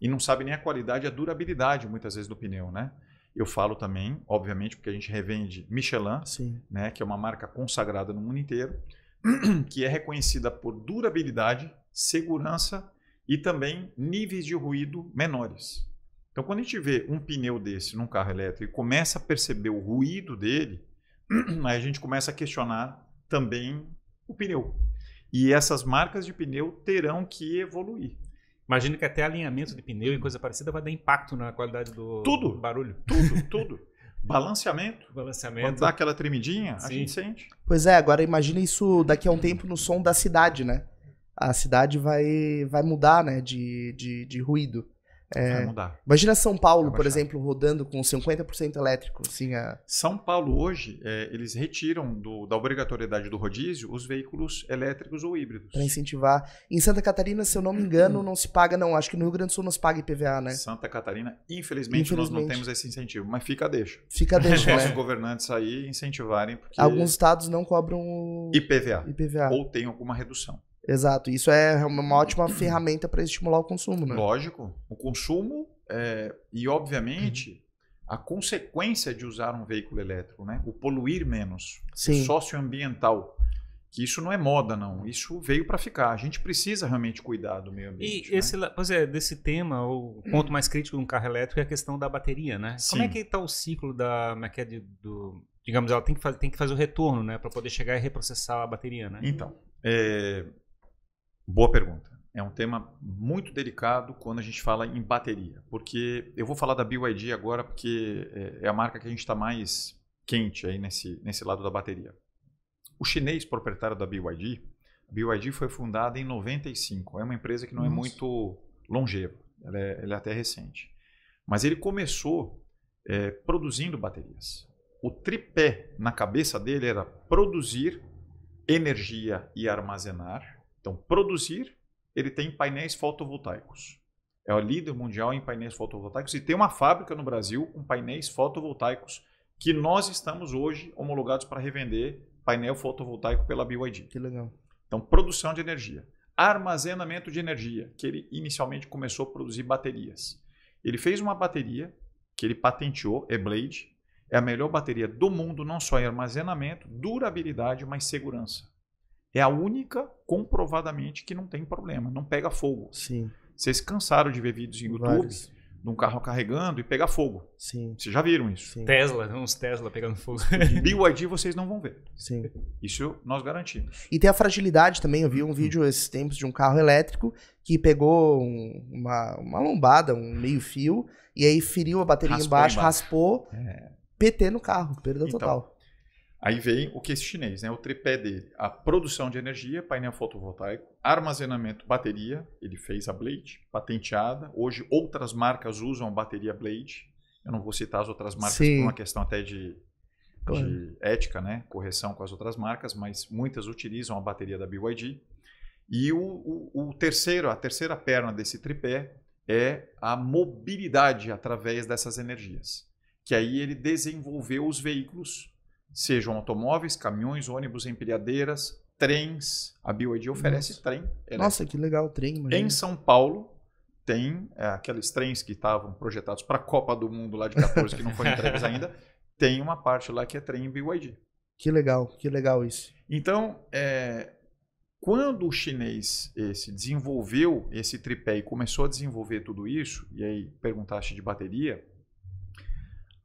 e não sabe nem a qualidade e a durabilidade muitas vezes do pneu, né? Eu falo também, obviamente, porque a gente revende Michelin, Sim. né, que é uma marca consagrada no mundo inteiro, que é reconhecida por durabilidade, segurança e também níveis de ruído menores. Então, quando a gente vê um pneu desse num carro elétrico e começa a perceber o ruído dele, aí a gente começa a questionar também o pneu. E essas marcas de pneu terão que evoluir. Imagino que até alinhamento de pneu e coisa parecida vai dar impacto na qualidade do tudo, barulho. Tudo, tudo. Balanceamento. Balanceamento. Quando dá aquela tremidinha, Sim. a gente sente. Pois é, agora imagina isso daqui a um tempo no som da cidade, né? a cidade vai, vai mudar, né, de, de, de ruído. É, vai mudar. Imagina São Paulo, por exemplo, rodando com 50% elétrico. Assim, a... São Paulo hoje, é, eles retiram do, da obrigatoriedade do rodízio os veículos elétricos ou híbridos. Para incentivar. Em Santa Catarina, se eu não me engano, não se paga, não. Acho que no Rio Grande do Sul não se paga IPVA, né? Santa Catarina, infelizmente, infelizmente. nós não temos esse incentivo, mas fica a deixa. Fica a deixa. Né? Os nossos né? governantes aí incentivarem, porque. Alguns estados não cobram IPVA. IPVA. Ou tem alguma redução. Exato. Isso é uma ótima ferramenta para estimular o consumo, né? Lógico. O consumo é, e, obviamente, a consequência de usar um veículo elétrico, né? O poluir menos, Sim. o socioambiental. Que isso não é moda, não. Isso veio para ficar. A gente precisa realmente cuidar do meio ambiente. E né? esse, pois é, desse tema, o ponto mais crítico de um carro elétrico é a questão da bateria, né? Sim. Como é que está o ciclo da, como é é do, digamos, ela tem que fazer, tem que fazer o retorno, né, para poder chegar e reprocessar a bateria, né? Então, é, Boa pergunta. É um tema muito delicado quando a gente fala em bateria, porque eu vou falar da BYD agora porque é, é a marca que a gente está mais quente aí nesse, nesse lado da bateria. O chinês proprietário da BYD, a BYD foi fundada em 95. É uma empresa que não é Nossa. é muito longeva, ela é, ela é, até recente. Mas ele começou é, produzindo baterias. O tripé na cabeça dele era produzir, energia e armazenar então, produzir, ele tem painéis fotovoltaicos. É o líder mundial em painéis fotovoltaicos e tem uma fábrica no Brasil com painéis fotovoltaicos que nós estamos hoje homologados para revender painel fotovoltaico pela BYD. Que legal. Então, produção de energia. Armazenamento de energia, que ele inicialmente começou a produzir baterias. Ele fez uma bateria que ele patenteou, é Blade. É a melhor bateria do mundo, não só em armazenamento, durabilidade, mas segurança. É a única comprovadamente que não tem problema, não pega fogo. Sim. Vocês cansaram de ver vídeos em YouTube Vários. de um carro carregando e pegar fogo. Sim. Vocês já viram isso? Sim. Tesla, uns Tesla pegando fogo. BYD vocês não vão ver. Sim. Isso nós garantimos. E tem a fragilidade também. Eu vi um vídeo esses tempos de um carro elétrico que pegou um, uma, uma lombada, um meio fio, e aí feriu a bateria raspou embaixo, embaixo, raspou, é. PT no carro, perda então, total. Aí vem o que esse chinês, né? O tripé dele: a produção de energia, painel fotovoltaico, armazenamento, bateria. Ele fez a Blade, patenteada. Hoje outras marcas usam bateria Blade. Eu não vou citar as outras marcas Sim. por uma questão até de, claro. de, ética, né? Correção com as outras marcas, mas muitas utilizam a bateria da BYD. E o, o, o terceiro, a terceira perna desse tripé é a mobilidade através dessas energias. Que aí ele desenvolveu os veículos sejam automóveis, caminhões, ônibus, empilhadeiras, trens. A BYD oferece Nossa. trem. Elétrico. Nossa, que legal o trem. Imagina. Em São Paulo, tem é, aqueles trens que estavam projetados para a Copa do Mundo lá de 14, que não foram entregues ainda. Tem uma parte lá que é trem BYD. Que legal, que legal isso. Então, é, quando o chinês esse desenvolveu esse tripé e começou a desenvolver tudo isso, e aí perguntaste de bateria,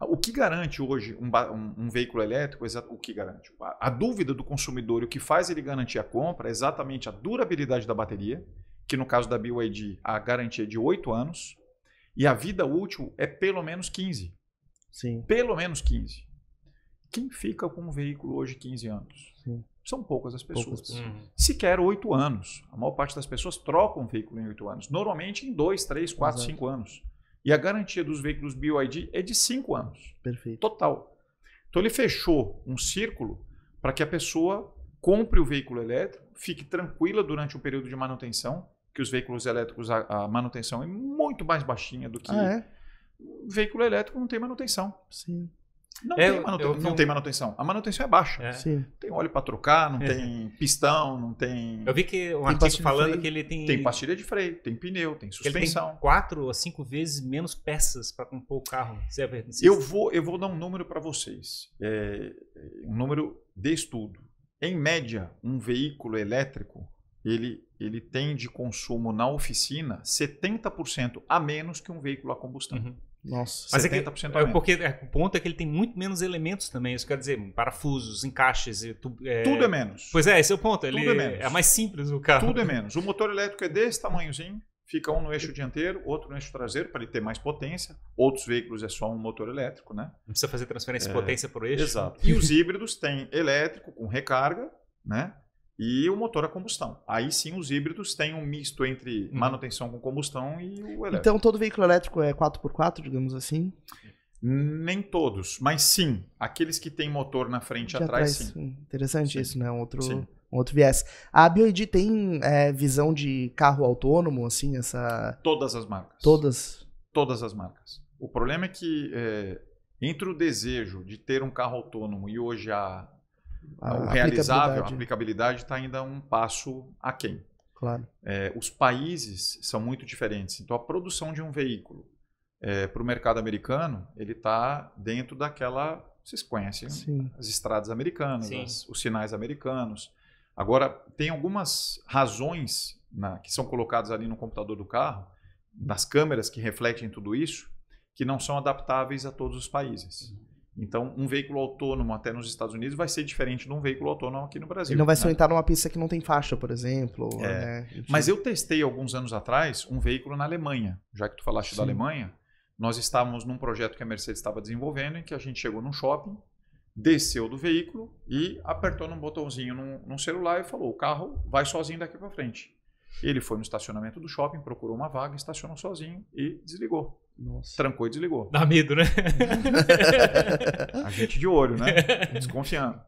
o que garante hoje um, um, um veículo elétrico? É o que garante? A, a dúvida do consumidor e o que faz ele garantir a compra é exatamente a durabilidade da bateria, que no caso da BYD a garantia é de 8 anos, e a vida útil é pelo menos 15. Sim. Pelo menos 15. Quem fica com um veículo hoje 15 anos? Sim. São poucas as pessoas. Poucas. Uhum. Sequer 8 anos. A maior parte das pessoas trocam um veículo em 8 anos. Normalmente em 2, 3, 4, 5 anos. E a garantia dos veículos BYD é de 5 anos. Perfeito. Total. Então ele fechou um círculo para que a pessoa compre o veículo elétrico, fique tranquila durante o período de manutenção, que os veículos elétricos, a, a manutenção é muito mais baixinha do que. Ah, é? veículo elétrico não tem manutenção. Sim. Não, é, tem, manutenção, não tem manutenção. A manutenção é baixa. É. tem óleo para trocar, não é. tem pistão, não tem. Eu vi que um artigo falando que ele tem. Tem pastilha de freio, tem pneu, tem suspensão. Ele tem quatro ou cinco vezes menos peças para compor o carro. Você eu, vou, eu vou dar um número para vocês. É, é, um número de estudo. Em média, um veículo elétrico ele, ele tem de consumo na oficina 70% a menos que um veículo a combustão. Uhum. Nossa, Mas 70% é, que, tá é porque é, o ponto é que ele tem muito menos elementos também. Isso quer dizer, parafusos, encaixes. Tu, é... Tudo é menos. Pois é, esse é o ponto. Ele Tudo é menos. É mais simples o carro. Tudo é menos. O motor elétrico é desse tamanhozinho. Fica um no eixo dianteiro, outro no eixo traseiro, para ele ter mais potência. Outros veículos é só um motor elétrico, né? Não precisa fazer transferência de é. potência para o eixo. Exato. E os híbridos têm elétrico com recarga, né? e o motor a combustão. Aí sim os híbridos têm um misto entre uhum. manutenção com combustão e o elétrico. Então todo veículo elétrico é 4x4, digamos assim? Nem todos, mas sim, aqueles que têm motor na frente e atrás, atrás, sim. Interessante sim. isso, né? Um outro, sim. um outro viés. A BioID tem é, visão de carro autônomo, assim, essa... Todas as marcas. Todas? Todas as marcas. O problema é que é, entre o desejo de ter um carro autônomo e hoje a o realizável, a aplicabilidade está ainda um passo aquém. Claro. É, os países são muito diferentes. Então, a produção de um veículo é, para o mercado americano, ele está dentro daquela... Vocês conhecem Sim. as estradas americanas, as, os sinais americanos. Agora, tem algumas razões na, que são colocadas ali no computador do carro, nas câmeras que refletem tudo isso, que não são adaptáveis a todos os países. Uhum. Então, um veículo autônomo até nos Estados Unidos vai ser diferente de um veículo autônomo aqui no Brasil. Ele não vai se orientar né? numa pista que não tem faixa, por exemplo. É. Né? Mas eu testei alguns anos atrás um veículo na Alemanha. Já que tu falaste Sim. da Alemanha, nós estávamos num projeto que a Mercedes estava desenvolvendo em que a gente chegou num shopping, desceu do veículo e apertou num botãozinho num, num celular e falou: o carro vai sozinho daqui para frente. Ele foi no estacionamento do shopping, procurou uma vaga, estacionou sozinho e desligou. Nossa. Trancou e desligou. Dá medo, né? a gente de olho, né? Desconfiando.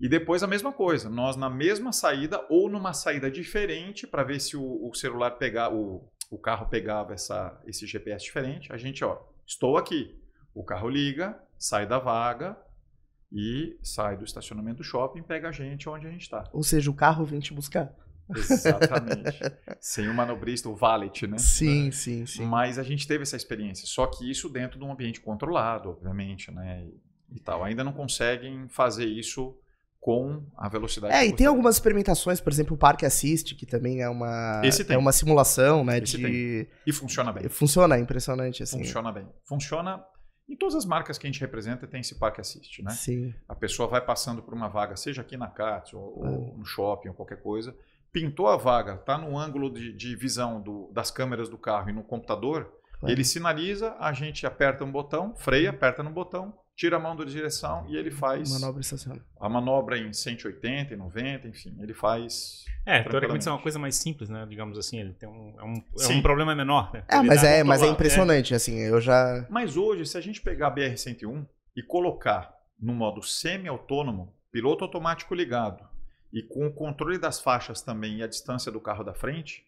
E depois a mesma coisa, nós na mesma saída ou numa saída diferente para ver se o, o celular pegar, o, o carro pegava essa, esse GPS diferente. A gente, ó, estou aqui. O carro liga, sai da vaga e sai do estacionamento do shopping, pega a gente onde a gente está. Ou seja, o carro vem te buscar. Exatamente. Sem o manobrista, o valet, né? Sim, é. sim, sim. Mas a gente teve essa experiência. Só que isso dentro de um ambiente controlado, obviamente, né? E, e tal. Ainda não conseguem fazer isso com a velocidade. É, e tem algumas experimentações, por exemplo, o Parque Assist, que também é uma é uma simulação, né, Esse de tem. E funciona bem. Funciona, é impressionante assim. Funciona bem. Funciona em todas as marcas que a gente representa tem esse parque assist, né? Sim. A pessoa vai passando por uma vaga, seja aqui na CATS, ou, ou, é. no shopping, ou qualquer coisa, pintou a vaga, está no ângulo de, de visão do, das câmeras do carro e no computador, claro. ele sinaliza, a gente aperta um botão, freia, uhum. aperta no botão, tira a mão da direção e ele faz. Manobra A manobra em 180, em 90, enfim, ele faz. É, teoricamente é uma coisa mais simples, né? Digamos assim, ele tem um. É um, é um problema menor, né? É, tá é mas é, mas é impressionante, é. assim, eu já. Mas hoje, se a gente pegar a BR-101 e colocar no modo semi-autônomo, piloto automático ligado, e com o controle das faixas também e a distância do carro da frente,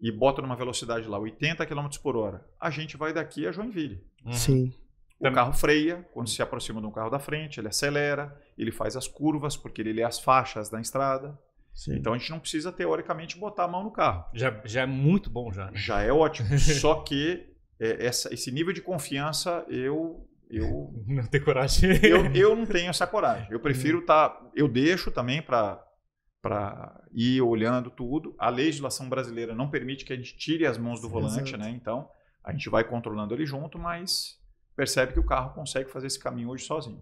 e bota numa velocidade lá 80 km por hora, a gente vai daqui a Joinville. Uhum. Sim. O carro freia, quando se aproxima de um carro da frente, ele acelera, ele faz as curvas, porque ele lê as faixas da estrada. Sim. Então a gente não precisa, teoricamente, botar a mão no carro. Já, já é muito bom, já. Né? Já é ótimo. Só que é, essa, esse nível de confiança eu. eu não tenho coragem. Eu, eu não tenho essa coragem. Eu prefiro estar. Uhum. Tá, eu deixo também para para ir olhando tudo. A legislação brasileira não permite que a gente tire as mãos do volante, Exato. né? Então, a gente vai controlando ele junto, mas percebe que o carro consegue fazer esse caminho hoje sozinho.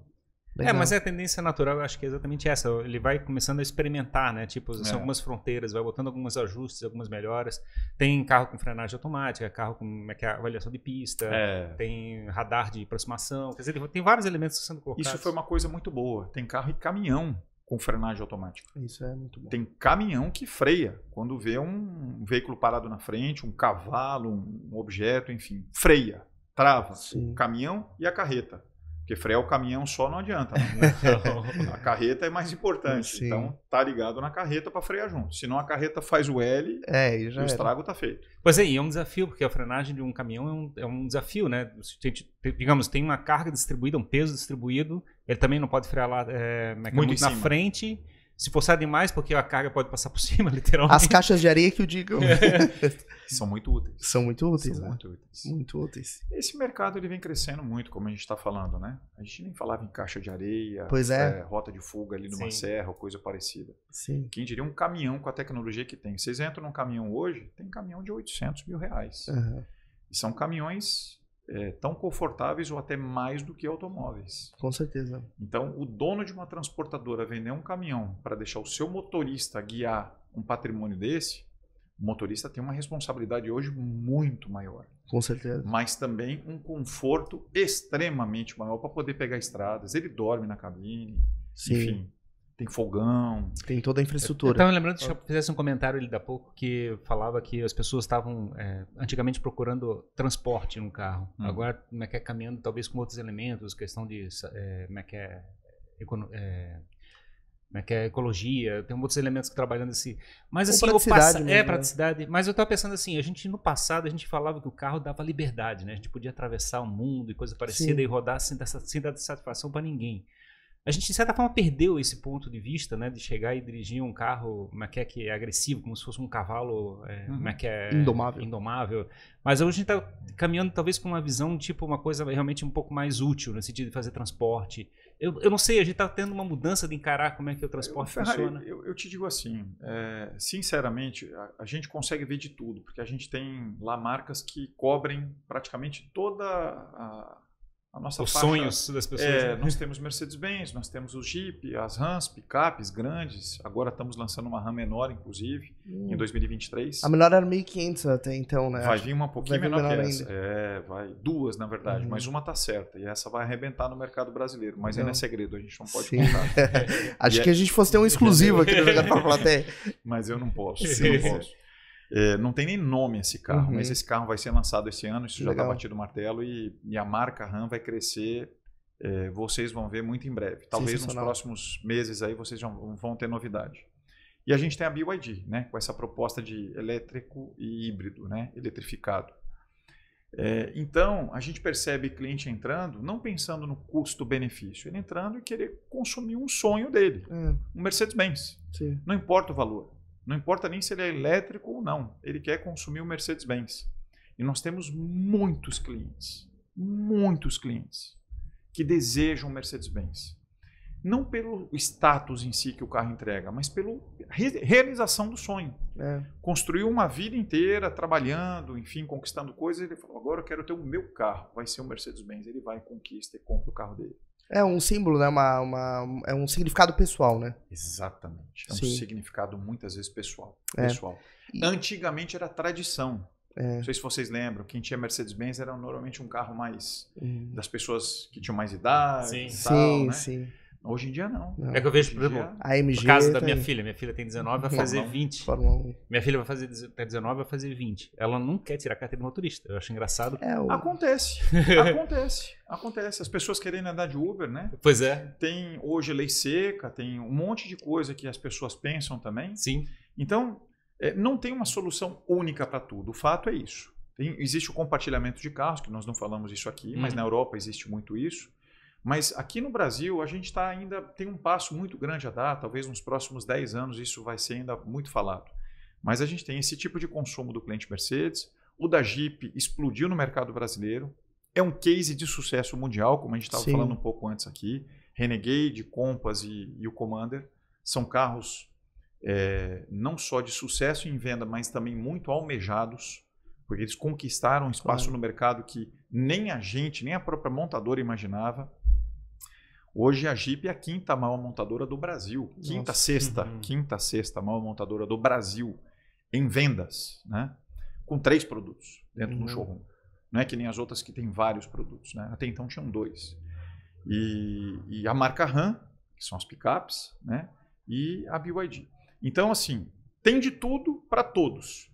É, Legal. É, mas é a tendência natural, eu acho que é exatamente essa. Ele vai começando a experimentar, né? Tipo, são é. algumas fronteiras, vai botando alguns ajustes, algumas melhoras. Tem carro com frenagem automática, carro com é que é, avaliação de pista, é. tem radar de aproximação. Quer dizer, tem vários elementos sendo colocados. Isso foi uma coisa muito boa. Tem carro e caminhão com frenagem automática. Isso é muito bom. Tem caminhão que freia quando vê um, veículo parado na frente, um cavalo, um, objeto, enfim, freia, trava Sim. o caminhão e a carreta. Porque frear o caminhão só não adianta. Né? Então, a carreta é mais importante. Sim. Então tá ligado na carreta para frear junto. Senão a carreta faz o L é, e, o estrago está tá feito. Pois é, e é um desafio, porque a frenagem de um caminhão é um, é um desafio, né? Tem, digamos, tem uma carga distribuída, um peso distribuído ele também não pode frear lá, eh, é, é, muito, muito na frente. Se forçar demais, porque a carga pode passar por cima, literalmente. As caixas de areia que eu digo é. São muito úteis. São muito úteis, São né? muito úteis. Muito úteis. Esse mercado ele vem crescendo muito, como a gente está falando, né? A gente nem falava em caixa de areia, é. É, rota de fuga ali numa Sim. serra, coisa parecida. Sim. Quem diria um caminhão com a tecnologia que tem. Vocês entram num caminhão hoje, tem caminhão de 800 mil reais. Uhum. E são caminhões é, tão confortáveis ou até mais do que automóveis. Com certeza. Então, o dono de uma transportadora vender um caminhão para deixar o seu motorista guiar um patrimônio desse, o motorista tem uma responsabilidade hoje muito maior. Com certeza. Mas também um conforto extremamente maior para poder pegar estradas. Ele dorme na cabine, Sim. enfim tem fogão. Tem toda a infraestrutura. Eu estava lembrando que eu fizesse um comentário ali da pouco que falava que as pessoas estavam é, antigamente procurando transporte no carro. Hum. Agora, como é que é caminhando, talvez com outros elementos, questão de é, como é que é, é né, que é ecologia, tem outros elementos que trabalhando nesse. Assim. Mas assim, praticidade passa... É, mesmo, é praticidade. Né? Mas eu estava pensando assim, a gente no passado a gente falava que o carro dava liberdade, né? A gente podia atravessar o mundo e coisa parecida Sim. e rodar sem dar, sem dar satisfação para ninguém a gente de certa forma perdeu esse ponto de vista, né, de chegar e dirigir um carro, como é que é, que é agressivo, como se fosse um cavalo, é, uhum. como é que é indomável. indomável. Mas hoje a gente está caminhando talvez com uma visão tipo uma coisa realmente um pouco mais útil no sentido de fazer transporte. Eu, eu não sei, a gente está tendo uma mudança de encarar como é que o transporte eu, funciona. Eu, eu, te digo assim, é, sinceramente, a, a, gente consegue ver de tudo, porque a gente tem lá marcas que cobrem praticamente toda a a nossa Os faixa, sonhos das pessoas. É, né? Nós temos Mercedes-Benz, nós temos o Jeep, as RAMs, picapes grandes. Agora estamos lançando uma RAM menor, inclusive, hum. em 2023. A menor era 1.500 até então, né? Vai vir uma pouquinho menor, menor, que essa. Ainda. É, vai. Duas, na verdade, uhum. mas uma tá certa. E essa vai arrebentar no mercado brasileiro. Mas não. ainda é segredo, a gente não pode Sim. contar. Acho e que é... a gente fosse ter um exclusivo aqui no Jogar para Plateia. Mas eu não posso. Eu não posso. É, não tem nem nome esse carro, uhum. mas esse carro vai ser lançado esse ano, isso tá Legal. já está batido o martelo e, e, a marca RAM vai crescer. É, vocês vão ver muito em breve. Talvez nos próximos meses aí vocês já vão ter novidade. E a gente tem a BYD, né, com essa proposta de elétrico e híbrido, né, eletrificado. É, então, a gente percebe cliente entrando, não pensando no custo-benefício, ele entrando e querer consumir um sonho dele, é. um Mercedes-Benz. Não importa o valor. Não importa nem se ele é elétrico ou não, ele quer consumir o Mercedes-Benz. E nós temos muitos clientes, muitos clientes que desejam Mercedes-Benz. Não pelo status em si que o carro entrega, mas pela re realização do sonho. É. Construiu uma vida inteira trabalhando, enfim, conquistando coisas. Ele falou: agora eu quero ter o meu carro, vai ser o um Mercedes-Benz. Ele vai, conquista e compra o carro dele. É um símbolo, né? Uma, uma, é um significado pessoal, né? Exatamente. É um significado muitas vezes pessoal. É. pessoal. É. Antigamente era tradição. É. Não sei se vocês lembram, quem tinha Mercedes-Benz era normalmente um carro mais uhum. das pessoas que tinham mais idade. Sim, tal, sim, né? sim. Hoje em dia não. não. É. é que eu vejo, por exemplo, a AMG, caso da minha filha. Minha filha tem 19, vai fazer 20. Minha filha vai fazer até 19, vai fazer 20. Ela não quer tirar a carteira de motorista. Eu acho engraçado. É, o... Acontece. acontece. Acontece. As pessoas querendo andar de Uber, né? Pois é. Tem hoje lei seca, tem um monte de coisa que as pessoas pensam também. Sim. Então, é, não tem uma solução única para tudo. O fato é isso. Tem, existe o compartilhamento de carros, que nós não falamos isso aqui, hum. mas uhum. na Europa existe muito isso. Mas aqui no Brasil, a gente está ainda tem um passo muito grande a dar, talvez nos próximos 10 anos isso vai ser ainda muito falado. Mas a gente tem esse tipo de consumo do cliente Mercedes, o da Jeep explodiu no mercado brasileiro, é um case de sucesso mundial, como a gente estava falando um pouco antes aqui. Renegade, Compass e, e o Commander são carros é, não só de sucesso em venda, mas também muito almejados, porque eles conquistaram um espaço claro. no mercado que nem a gente, nem a própria montadora imaginava. Hoje a Jeep é a quinta maior montadora do Brasil. Quinta, Nossa. sexta. Uhum. Quinta, sexta maior montadora do Brasil em vendas, né? Com três produtos dentro uhum. do showroom. Não é que nem as outras que tem vários produtos, né? Até então tinham dois. E, e a marca RAM, que são as picapes, né? E a BYD. Então, assim, tem de tudo para todos.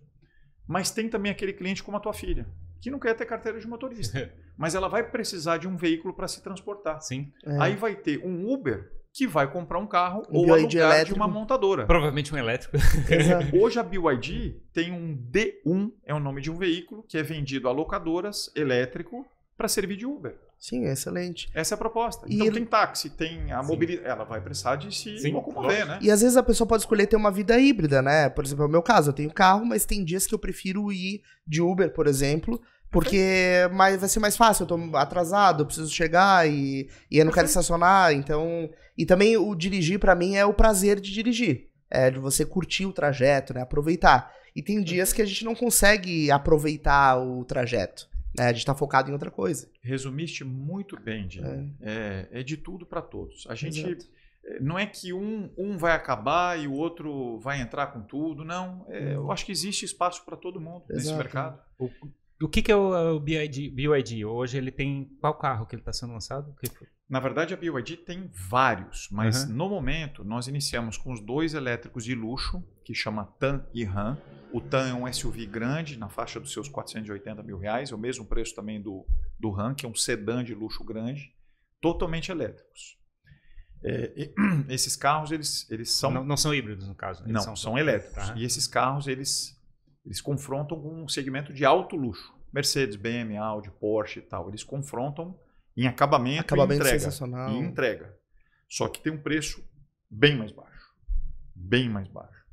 Mas tem também aquele cliente como a tua filha, que não quer ter carteira de motorista, mas ela vai precisar de um veículo para se transportar. Sim. É. Aí vai ter um Uber que vai comprar um carro um ou BYD alugar elétrico. de uma montadora. Provavelmente um elétrico. Exato. Hoje a BYD tem um D1, é o nome de um veículo que é vendido a locadoras, elétrico, para servir de Uber. Sim, é excelente. Essa é a proposta. E então ele... tem táxi, tem a mobilidade. Ela vai precisar de se Sim, locomover, né? E às vezes a pessoa pode escolher ter uma vida híbrida, né? Por exemplo, é o meu caso, eu tenho carro, mas tem dias que eu prefiro ir de Uber, por exemplo. Porque mais, vai ser mais fácil, eu tô atrasado, eu preciso chegar e, e eu não Perfeito. quero estacionar, então... E também o dirigir, para mim, é o prazer de dirigir. É de você curtir o trajeto, né? Aproveitar. E tem dias que a gente não consegue aproveitar o trajeto. É A gente está focado em outra coisa. Resumiste muito bem, Dino. É. é, é de tudo para todos. A gente. Exato. É, não é que um, um vai acabar e o outro vai entrar com tudo, não. É, uhum. eu acho que existe espaço para todo mundo Exato. nesse mercado. O, o que, que é o, é o BYD, BYD, Hoje ele tem qual carro que ele está sendo lançado? Na verdade, a BYD tem vários, mas uhum. no momento nós iniciamos com os dois elétricos de luxo, que chama TAN e RAM. O TAN é um SUV grande, na faixa dos seus 480 mil reais, é o mesmo preço também do, do RAM, que é um sedã de luxo grande, totalmente elétricos. É, e, esses carros, eles, eles são... Não, não são híbridos, no caso. Né? não, são, são elétricos. Tá. E esses carros, eles, eles confrontam com um segmento de alto luxo. Mercedes, BMW, Audi, Porsche e tal. Eles confrontam em acabamento, acabamento e entrega. E entrega. Só que tem um preço bem mais baixo. Bem mais baixo.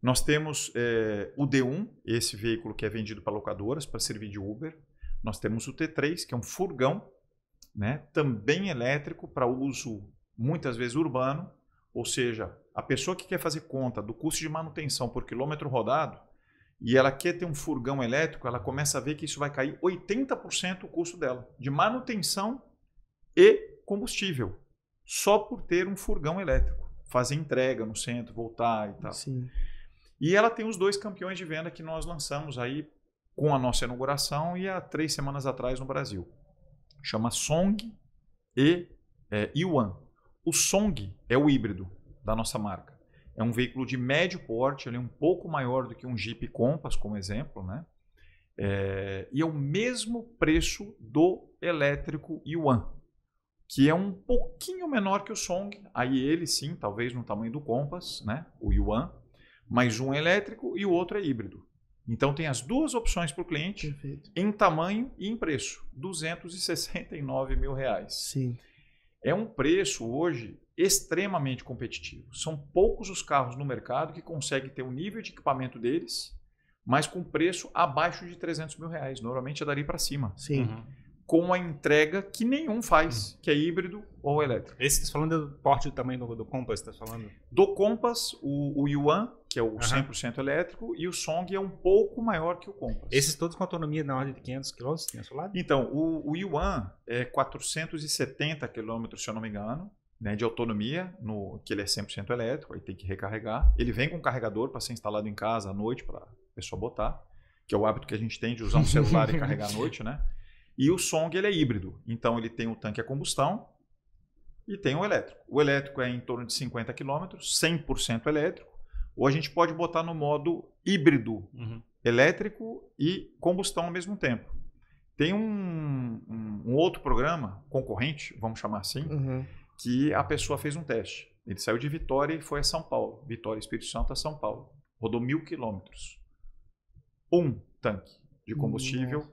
Nós temos é, o D1, esse veículo que é vendido para locadoras para servir de Uber. Nós temos o T3, que é um furgão, né, também elétrico para uso muitas vezes urbano, ou seja, a pessoa que quer fazer conta do custo de manutenção por quilômetro rodado, e ela quer ter um furgão elétrico, ela começa a ver que isso vai cair 80% o custo dela, de manutenção e combustível, só por ter um furgão elétrico, fazer entrega no centro, voltar e tal. Sim. E ela tem os dois campeões de venda que nós lançamos aí com a nossa inauguração e há três semanas atrás no Brasil. Chama Song e é, Yuan. O Song é o híbrido da nossa marca. É um veículo de médio porte, ele é um pouco maior do que um Jeep Compass, como exemplo, né? É, e é o mesmo preço do elétrico Yuan, que é um pouquinho menor que o Song. Aí ele sim, talvez no tamanho do Compass, né? O Yuan, mas um é elétrico e o outro é híbrido. Então tem as duas opções para o cliente Perfeito. em tamanho e em preço, 269 mil reais. Sim. É um preço hoje extremamente competitivo. São poucos os carros no mercado que conseguem ter o nível de equipamento deles, mas com preço abaixo de 300 mil reais. Normalmente é dali para cima. Sim. Uhum. Com a entrega que nenhum faz, uhum. que é híbrido ou elétrico. Esse está falando é do porte também do, do Compass, está falando? Do Compass, o, o Yuan, que é o uhum. 100% elétrico, e o Song é um pouco maior que o Compass. Esses todos com autonomia na ordem de 500 km, tem ao seu lado? Então, o, o Yuan é 470 km, se eu não me engano né, de autonomia, no, que ele é 100% elétrico, aí tem que recarregar. Ele vem com um carregador para ser instalado em casa à noite para a pessoa botar, que é o hábito que a gente tem de usar um celular e é carregar à noite, né? E o Song ele é híbrido, então ele tem o tanque a combustão e tem o elétrico. O elétrico é em torno de 50 km, 100% elétrico, ou a gente pode botar no modo híbrido, uhum. elétrico e combustão ao mesmo tempo. Tem um, um outro programa concorrente, vamos chamar assim, uhum que a pessoa fez um teste. Ele saiu de Vitória e foi a São Paulo. Vitória, Espírito Santo a São Paulo. Rodou mil quilômetros. Um tanque de combustível Nossa.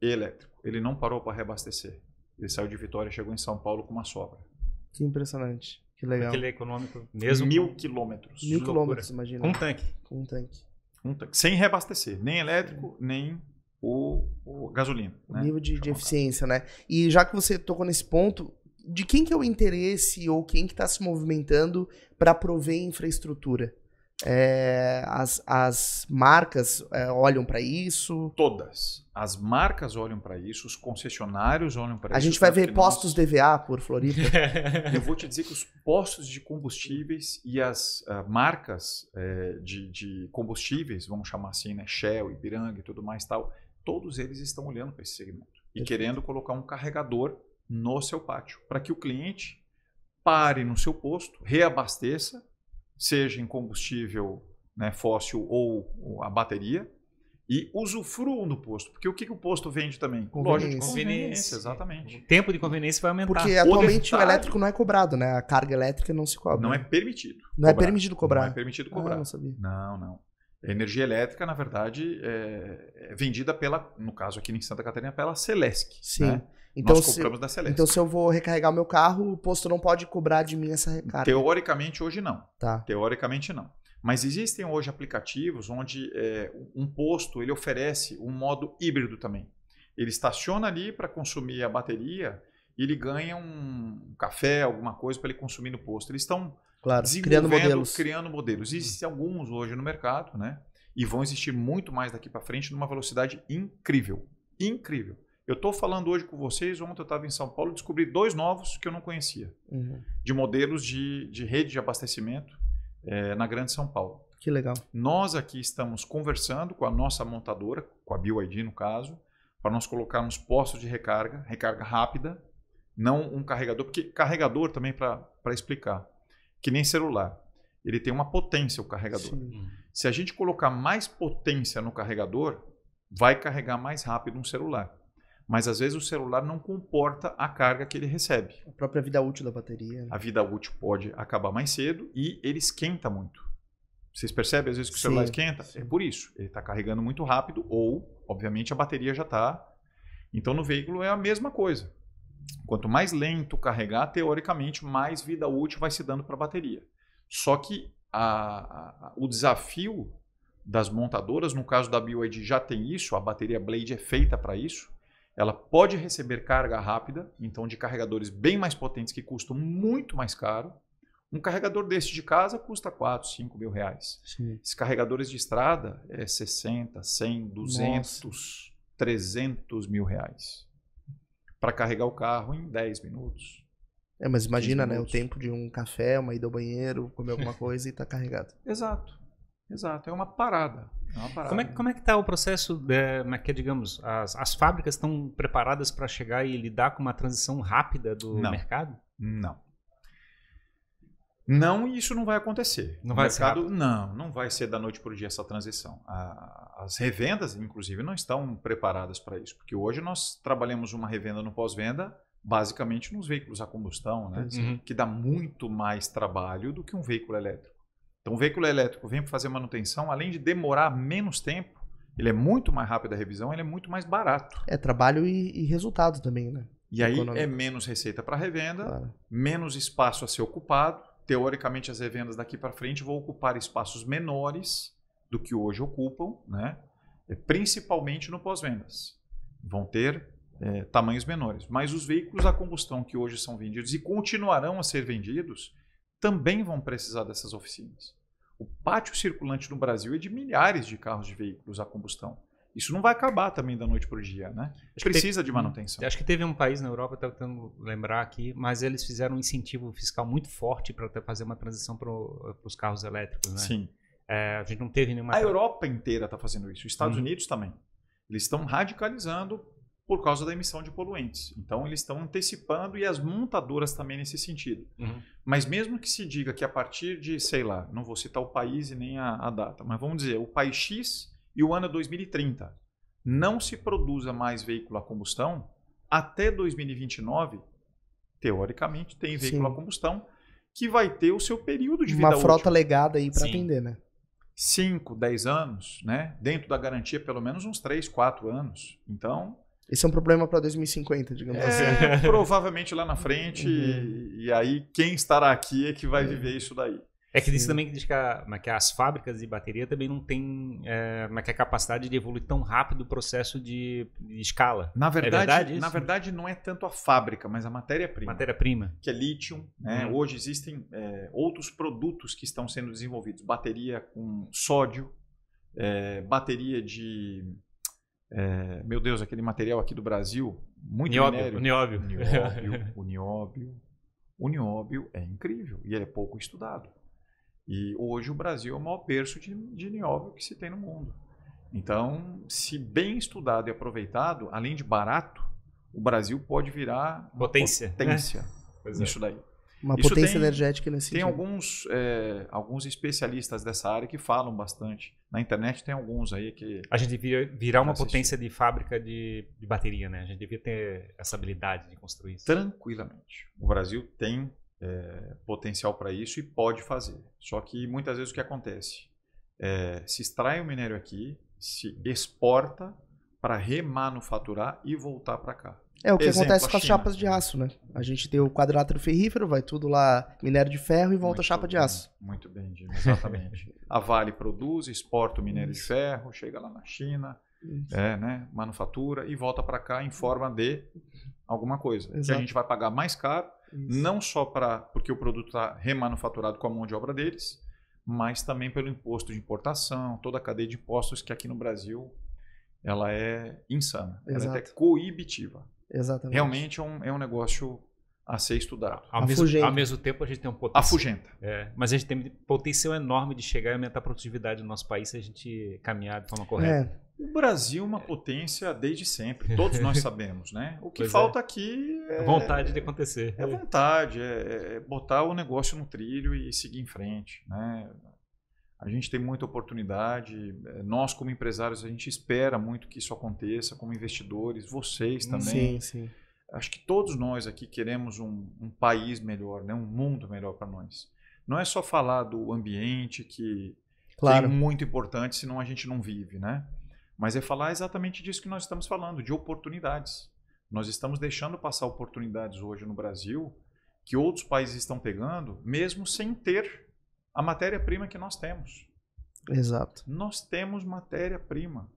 elétrico. Ele não parou para reabastecer. Ele saiu de Vitória e chegou em São Paulo com uma sobra. Que impressionante. Que legal. Aquele é econômico mesmo. Mil quilômetros. Mil Loucura. quilômetros, imagina. Um tanque. Um tanque. Um tanque. Sem reabastecer. Nem elétrico, nem o, o gasolina. O né? nível de, de eficiência, né? E já que você tocou nesse ponto, de quem que é o interesse ou quem que está se movimentando para prover infraestrutura? É, as, as marcas é, olham para isso? Todas. As marcas olham para isso, os concessionários olham para isso. A gente vai ver postos nós... DVA por Floripa. Eu vou te dizer que os postos de combustíveis e as uh, marcas uh, de, de, combustíveis, vamos chamar assim, né, Shell, Ipiranga e tudo mais tal, todos eles estão olhando para esse segmento e Perfeito. querendo colocar um carregador no seu pátio, para que o cliente pare no seu posto, reabasteça, seja em combustível né, fóssil ou a bateria, e usufrua do posto. Porque o que, que o posto vende também? Loja de conveniência, exatamente. O tempo de conveniência vai aumentar. Porque atualmente o, o elétrico não é cobrado, né? A carga elétrica não se cobra. Não é permitido. Não é cobrar. é permitido cobrar. Não é permitido ah, cobrar. Ah, não sabia. Não, não. A energia elétrica, na verdade, é, é vendida pela, no caso aqui em Santa Catarina, pela Celesc. Sim. Né? Então, Nós compramos se, na Celeste. Então, se eu vou recarregar o meu carro, o posto não pode cobrar de mim essa recarga. Teoricamente, hoje não. Tá. Teoricamente, não. Mas existem hoje aplicativos onde é, um posto ele oferece um modo híbrido também. Ele estaciona ali para consumir a bateria e ele ganha um café, alguma coisa para ele consumir no posto. Eles estão claro, criando modelos. Criando modelos. Existem hum. alguns hoje no mercado, né? E vão existir muito mais daqui para frente numa velocidade incrível. Incrível. Eu estou falando hoje com vocês, ontem eu estava em São Paulo, e descobri dois novos que eu não conhecia, uhum. de modelos de, de rede de abastecimento é, na Grande São Paulo. Que legal. Nós aqui estamos conversando com a nossa montadora, com a BioID no caso, para nós colocarmos postos de recarga, recarga rápida, não um carregador, porque carregador também, para explicar, que nem celular, ele tem uma potência o carregador. Sim. Hum. Se a gente colocar mais potência no carregador, vai carregar mais rápido um celular mas às vezes o celular não comporta a carga que ele recebe. A própria vida útil da bateria. Né? A vida útil pode acabar mais cedo e ele esquenta muito. Vocês percebem às vezes que o celular sim, esquenta? Sim. É por isso. Ele está carregando muito rápido ou, obviamente, a bateria já está. Então no veículo é a mesma coisa. Quanto mais lento carregar, teoricamente, mais vida útil vai se dando para a bateria. Só que a, a, o desafio das montadoras, no caso da BYD já tem isso, a bateria Blade é feita para isso, ela pode receber carga rápida, então de carregadores bem mais potentes que custam muito mais caro. Um carregador desse de casa custa 4, 5 mil reais. Sim. Esses carregadores de estrada é 60, 100, 200, Nossa. 300 mil reais. Para carregar o carro em 10 minutos. É, mas imagina, né? O tempo de um café, uma ida ao banheiro, comer alguma coisa e estar tá carregado. Exato. Exato, é uma parada. É uma parada. Como, é, como é que está o processo, como é que, é, digamos, as, as fábricas estão preparadas para chegar e lidar com uma transição rápida do não. mercado? Não. Não, e isso não vai acontecer. Não o vai mercado, ser Não, não vai ser da noite para o dia essa transição. A, as revendas, inclusive, não estão preparadas para isso, porque hoje nós trabalhamos uma revenda no pós-venda basicamente nos veículos a combustão, né? Uhum. que dá muito mais trabalho do que um veículo elétrico. Então, o veículo elétrico vem para fazer manutenção, além de demorar menos tempo, ele é muito mais rápido a revisão, ele é muito mais barato. É trabalho e, e resultado também, né? E aí é Econômico. é menos receita para revenda, claro. menos espaço a ser ocupado. Teoricamente, as revendas daqui para frente vão ocupar espaços menores do que hoje ocupam, né? É, principalmente no pós-vendas. Vão ter é, tamanhos menores. Mas os veículos a combustão que hoje são vendidos e continuarão a ser vendidos, também vão precisar dessas oficinas. O pátio circulante no Brasil é de milhares de carros de veículos a combustão. Isso não vai acabar também da noite para o dia, né? Acho Precisa teve, de manutenção. Hum. Acho que teve um país na Europa, estou tentando lembrar aqui, mas eles fizeram um incentivo fiscal muito forte para fazer uma transição para os carros elétricos, né? Sim. É, a gente não teve nenhuma. A Europa inteira está fazendo isso, os Estados hum. Unidos também. Eles estão radicalizando por causa da emissão de poluentes. Então, eles estão antecipando e as montadoras também nesse sentido. Uhum. Mas mesmo que se diga que a partir de, sei lá, não vou citar o país e nem a, a data, mas vamos dizer, o país X e o ano 2030, não se produza mais veículo a combustão, até 2029, teoricamente, tem veículo Sim. a combustão que vai ter o seu período de vida Uma frota útil. legada aí para atender, né? 5, 10 anos, né? Dentro da garantia, pelo menos uns 3, 4 anos. Então, esse é um problema para 2050, digamos é, assim. Provavelmente lá na frente, uhum. e, e, aí quem estará aqui é que vai viver isso daí. É que diz também que, a, né, que, as fábricas de bateria também não têm é, né, a capacidade de evoluir tão rápido o processo de, de escala. Na verdade, é verdade na verdade, não é tanto a fábrica, mas a matéria-prima. Matéria-prima. Que é lítio. Né? Uhum. Hoje existem é, outros produtos que estão sendo desenvolvidos. Bateria com sódio, é, bateria de é, meu Deus, aquele material aqui do Brasil, muito nióbio, O nióbio. nióbio o nióbio. O nióbio é incrível e ele é pouco estudado. E hoje o Brasil é o maior berço de, de nióbio que se tem no mundo. Então, se bem estudado e aproveitado, além de barato, o Brasil pode virar potência, potência né? É. nisso daí. Uma Isso potência tem, energética nesse Tem sentido. alguns, é, alguns especialistas dessa área que falam bastante. Na internet tem alguns aí que. A gente devia virar uma potência de fábrica de, de, bateria, né? A gente devia ter essa habilidade de construir isso. Tranquilamente. O Brasil tem é, potencial para isso e pode fazer. Só que muitas vezes o que acontece? É, se extrai o minério aqui, se exporta para remanufaturar e voltar para cá. É o que Exemplo, acontece com as chapas de aço, né? A gente tem o quadrilátero ferrífero, vai tudo lá, minério de ferro e volta muito a chapa bem, de aço. Muito bem, Jimmy, exatamente. a Vale produz, exporta o minério de ferro, chega lá na China, é, né, manufatura e volta para cá em forma de alguma coisa. Exato. Que a gente vai pagar mais caro, Isso. não só para porque o produto está remanufaturado com a mão de obra deles, mas também pelo imposto de importação, toda a cadeia de impostos que aqui no Brasil ela é insana, Exato. ela é até coibitiva. Exatamente. Realmente é um, é um negócio a ser estudado. Ao, mesmo, ao mesmo, tempo, a gente tem um potencial. Afugenta. É, mas a gente tem potencial enorme de chegar e aumentar a produtividade do nosso país se a gente caminhar de forma correta. É. O Brasil é uma potência desde sempre, todos nós sabemos, né? O que pois é. falta é. aqui é vontade de acontecer. É vontade, é, é, botar o negócio no trilho e seguir em frente, né? A gente tem muita oportunidade. Eh, nós, como empresários, a gente espera muito que isso aconteça, como investidores, vocês hum, também. Sim, sim. Acho que todos nós aqui queremos um, um país melhor, né? um mundo melhor para nós. Não é só falar do ambiente, que claro. é muito importante, senão a gente não vive, né? Mas é falar exatamente disso que nós estamos falando, de oportunidades. Nós estamos deixando passar oportunidades hoje no Brasil que outros países estão pegando, mesmo sem ter a matéria-prima que nós temos. Exato. Nós temos matéria-prima.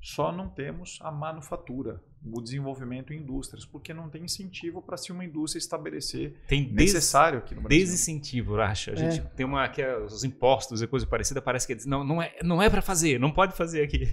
Só não temos a manufatura, o desenvolvimento em indústrias, porque não tem incentivo para se uma indústria estabelecer tem des... necessário aqui no Brasil. Desincentivo, acha? A gente é. tem uma que é, os impostos e coisa parecida, parece que é não, não é, não é para fazer, não pode fazer aqui.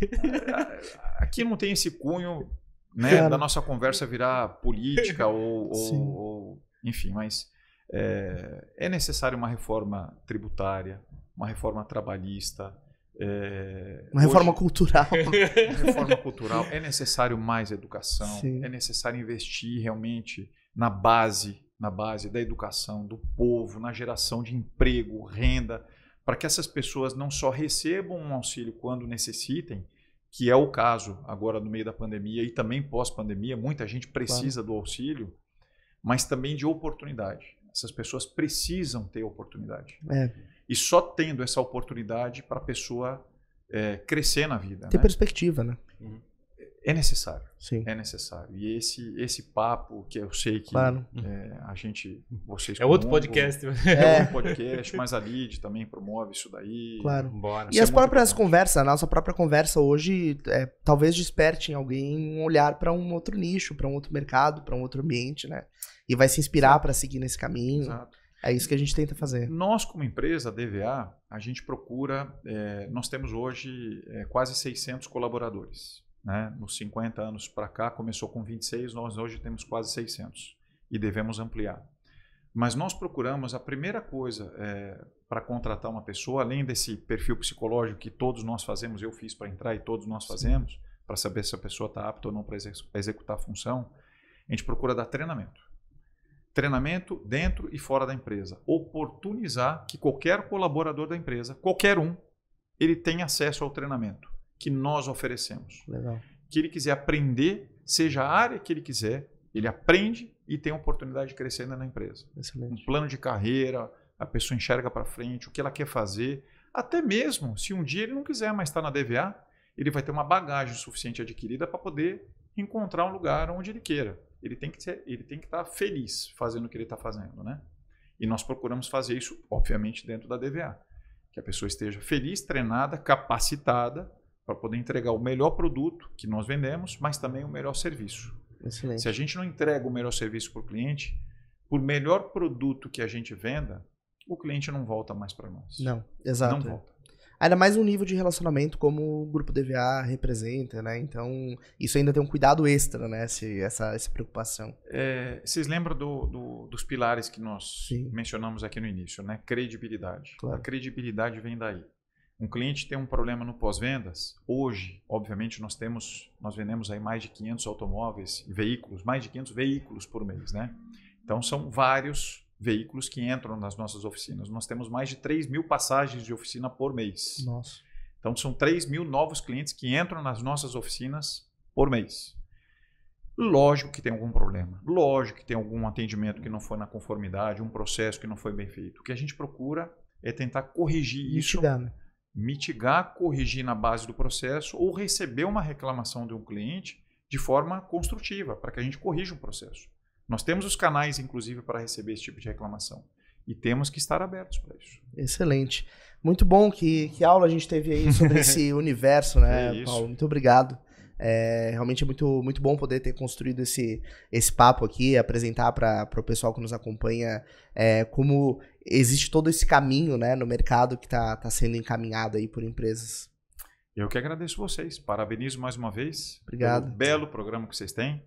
aqui não tem esse cunho né, da nossa conversa virar política ou, ou, ou enfim, mas é, é necessário uma reforma tributária, uma reforma trabalhista. É, uma reforma hoje, cultural. Uma reforma cultural. É necessário mais educação. Sim. É necessário investir realmente na base, na base da educação do povo, na geração de emprego, renda, para que essas pessoas não só recebam um auxílio quando necessitem, que é o caso agora no meio da pandemia e também pós-pandemia, muita gente precisa claro. do auxílio, mas também de oportunidade. Essas pessoas precisam ter oportunidade. É. E só tendo essa oportunidade para a pessoa é, crescer na vida. Ter né? perspectiva, né? Uhum é necessário. Sim. É necessário. E esse esse papo que eu sei que claro. é, a gente vocês É outro podcast. É, é outro podcast, mas a Lid também promove isso daí. Claro. Bora. E isso é as é próprias conversas, a nossa própria conversa hoje, é, talvez desperte em alguém um olhar para um outro nicho, para um outro mercado, para um outro ambiente, né? E vai se inspirar para seguir nesse caminho. Exato. É isso que a gente tenta fazer. Nós, como empresa, a DVA, a gente procura. É, nós temos hoje quase 600 colaboradores. Né? Nos 50 anos para cá, começou com 26, nós hoje temos quase 600 e devemos ampliar. Mas nós procuramos, a primeira coisa é, para contratar uma pessoa, além desse perfil psicológico que todos nós fazemos, eu fiz para entrar e todos nós fazemos, para saber se a pessoa está apta ou não para executar a função, a gente procura dar treinamento. Treinamento dentro e fora da empresa. Oportunizar que qualquer colaborador da empresa, qualquer um, ele tenha acesso ao treinamento que nós oferecemos. Legal. Que ele quiser aprender, seja a área que ele quiser, ele aprende e tem a oportunidade de crescer ainda na empresa. Excelente. Um plano de carreira, a pessoa enxerga para frente, o que ela quer fazer. Até mesmo se um dia ele não quiser mais estar na DVA, ele vai ter uma bagagem suficiente adquirida para poder encontrar um lugar onde ele queira. Ele tem que ser, ele tem que estar tá feliz fazendo o que ele está fazendo, né? E nós procuramos fazer isso, obviamente, dentro da DVA, que a pessoa esteja feliz, treinada, capacitada para poder entregar o melhor produto que nós vendemos, mas também o melhor serviço. Excelente. Se a gente não entrega o melhor serviço para o cliente, por melhor produto que a gente venda, o cliente não volta mais para nós. Não, exato. Não volta. Ainda mais um nível de relacionamento como o grupo DVA representa, né? Então, isso ainda tem um cuidado extra, né? Esse, essa, essa preocupação. É, vocês lembram do, do, dos pilares que nós Sim. mencionamos aqui no início, né? Credibilidade. Claro. A credibilidade vem daí. Um cliente tem um problema no pós-vendas. Hoje, obviamente, nós temos, nós vendemos aí mais de 500 automóveis, veículos, mais de 500 veículos por mês, né? Então são vários veículos que entram nas nossas oficinas. Nós temos mais de 3 mil passagens de oficina por mês. Nossa. Então são 3 mil novos clientes que entram nas nossas oficinas por mês. Lógico que tem algum problema, lógico que tem algum atendimento que não foi na conformidade, um processo que não foi bem feito. O que a gente procura é tentar corrigir isso. Liquidando mitigar, corrigir na base do processo ou receber uma reclamação de um cliente de forma construtiva, para que a gente corrija o processo. Nós temos os canais, inclusive, para receber esse tipo de reclamação. E temos que estar abertos para isso. Excelente. Muito bom que, que aula a gente teve aí sobre esse universo, né, é Paulo? Muito obrigado. É, realmente é muito, muito bom poder ter construído esse, esse papo aqui, apresentar para o pessoal que nos acompanha é, como existe todo esse caminho né, no mercado que está tá sendo encaminhado aí por empresas. Eu que agradeço vocês, parabenizo mais uma vez. Obrigado. belo programa que vocês têm.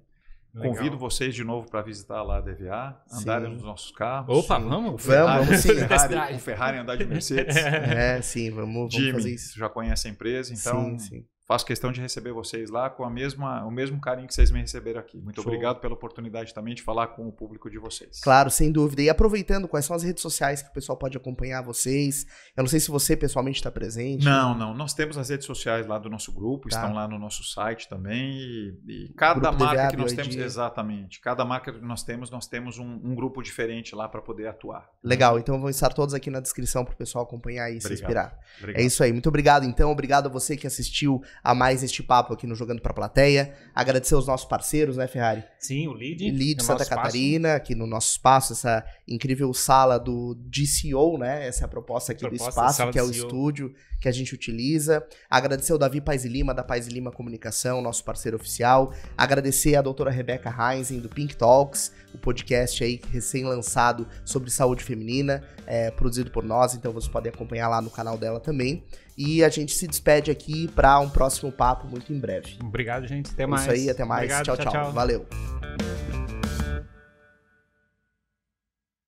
Legal. Convido vocês de novo para visitar lá a DVA, andarem sim. nos nossos carros. Opa, vamos? vamos? Ah, Ferrari, vamos, vamos Ferrari, o Ferrari andar de Mercedes. É, sim, vamos, vamos Jimmy, fazer isso. já conhece a empresa, então sim, sim. Faço questão de receber vocês lá com a mesma, o mesmo carinho que vocês me receberam aqui. Muito Show. obrigado pela oportunidade também de falar com o público de vocês. Claro, sem dúvida. E aproveitando, quais são as redes sociais que o pessoal pode acompanhar vocês? Eu não sei se você pessoalmente está presente. Não, não. Nós temos as redes sociais lá do nosso grupo, tá. estão lá no nosso site também. E, e cada grupo marca DVA, que nós temos, exatamente. Cada marca que nós temos, nós temos um, um grupo diferente lá para poder atuar. Né? Legal. Então vão estar todos aqui na descrição para o pessoal acompanhar e obrigado. se inspirar. É obrigado. É isso aí. Muito obrigado, então. Obrigado a você que assistiu a mais este papo aqui no Jogando para a Plateia. Agradecer aos nossos parceiros, né, Ferrari? Sim, o Lead Lead é Santa Catarina, espaço. Né? aqui no nosso espaço, essa incrível sala do DCO, né? Essa é a proposta aqui proposta do espaço, que é o estúdio que a gente utiliza. Agradecer ao Davi Paz e Lima, da Paz e Lima Comunicação, nosso parceiro oficial. Agradecer a doutora Rebeca Heinzen, do Pink Talks, o podcast aí recém-lançado sobre saúde feminina, é, produzido por nós, então vocês podem acompanhar lá no canal dela também. E a gente se despede aqui para um próximo papo muito em breve. Obrigado, gente. Até mais. É isso aí, até mais. Obrigado, tchau, tchau, tchau. Valeu.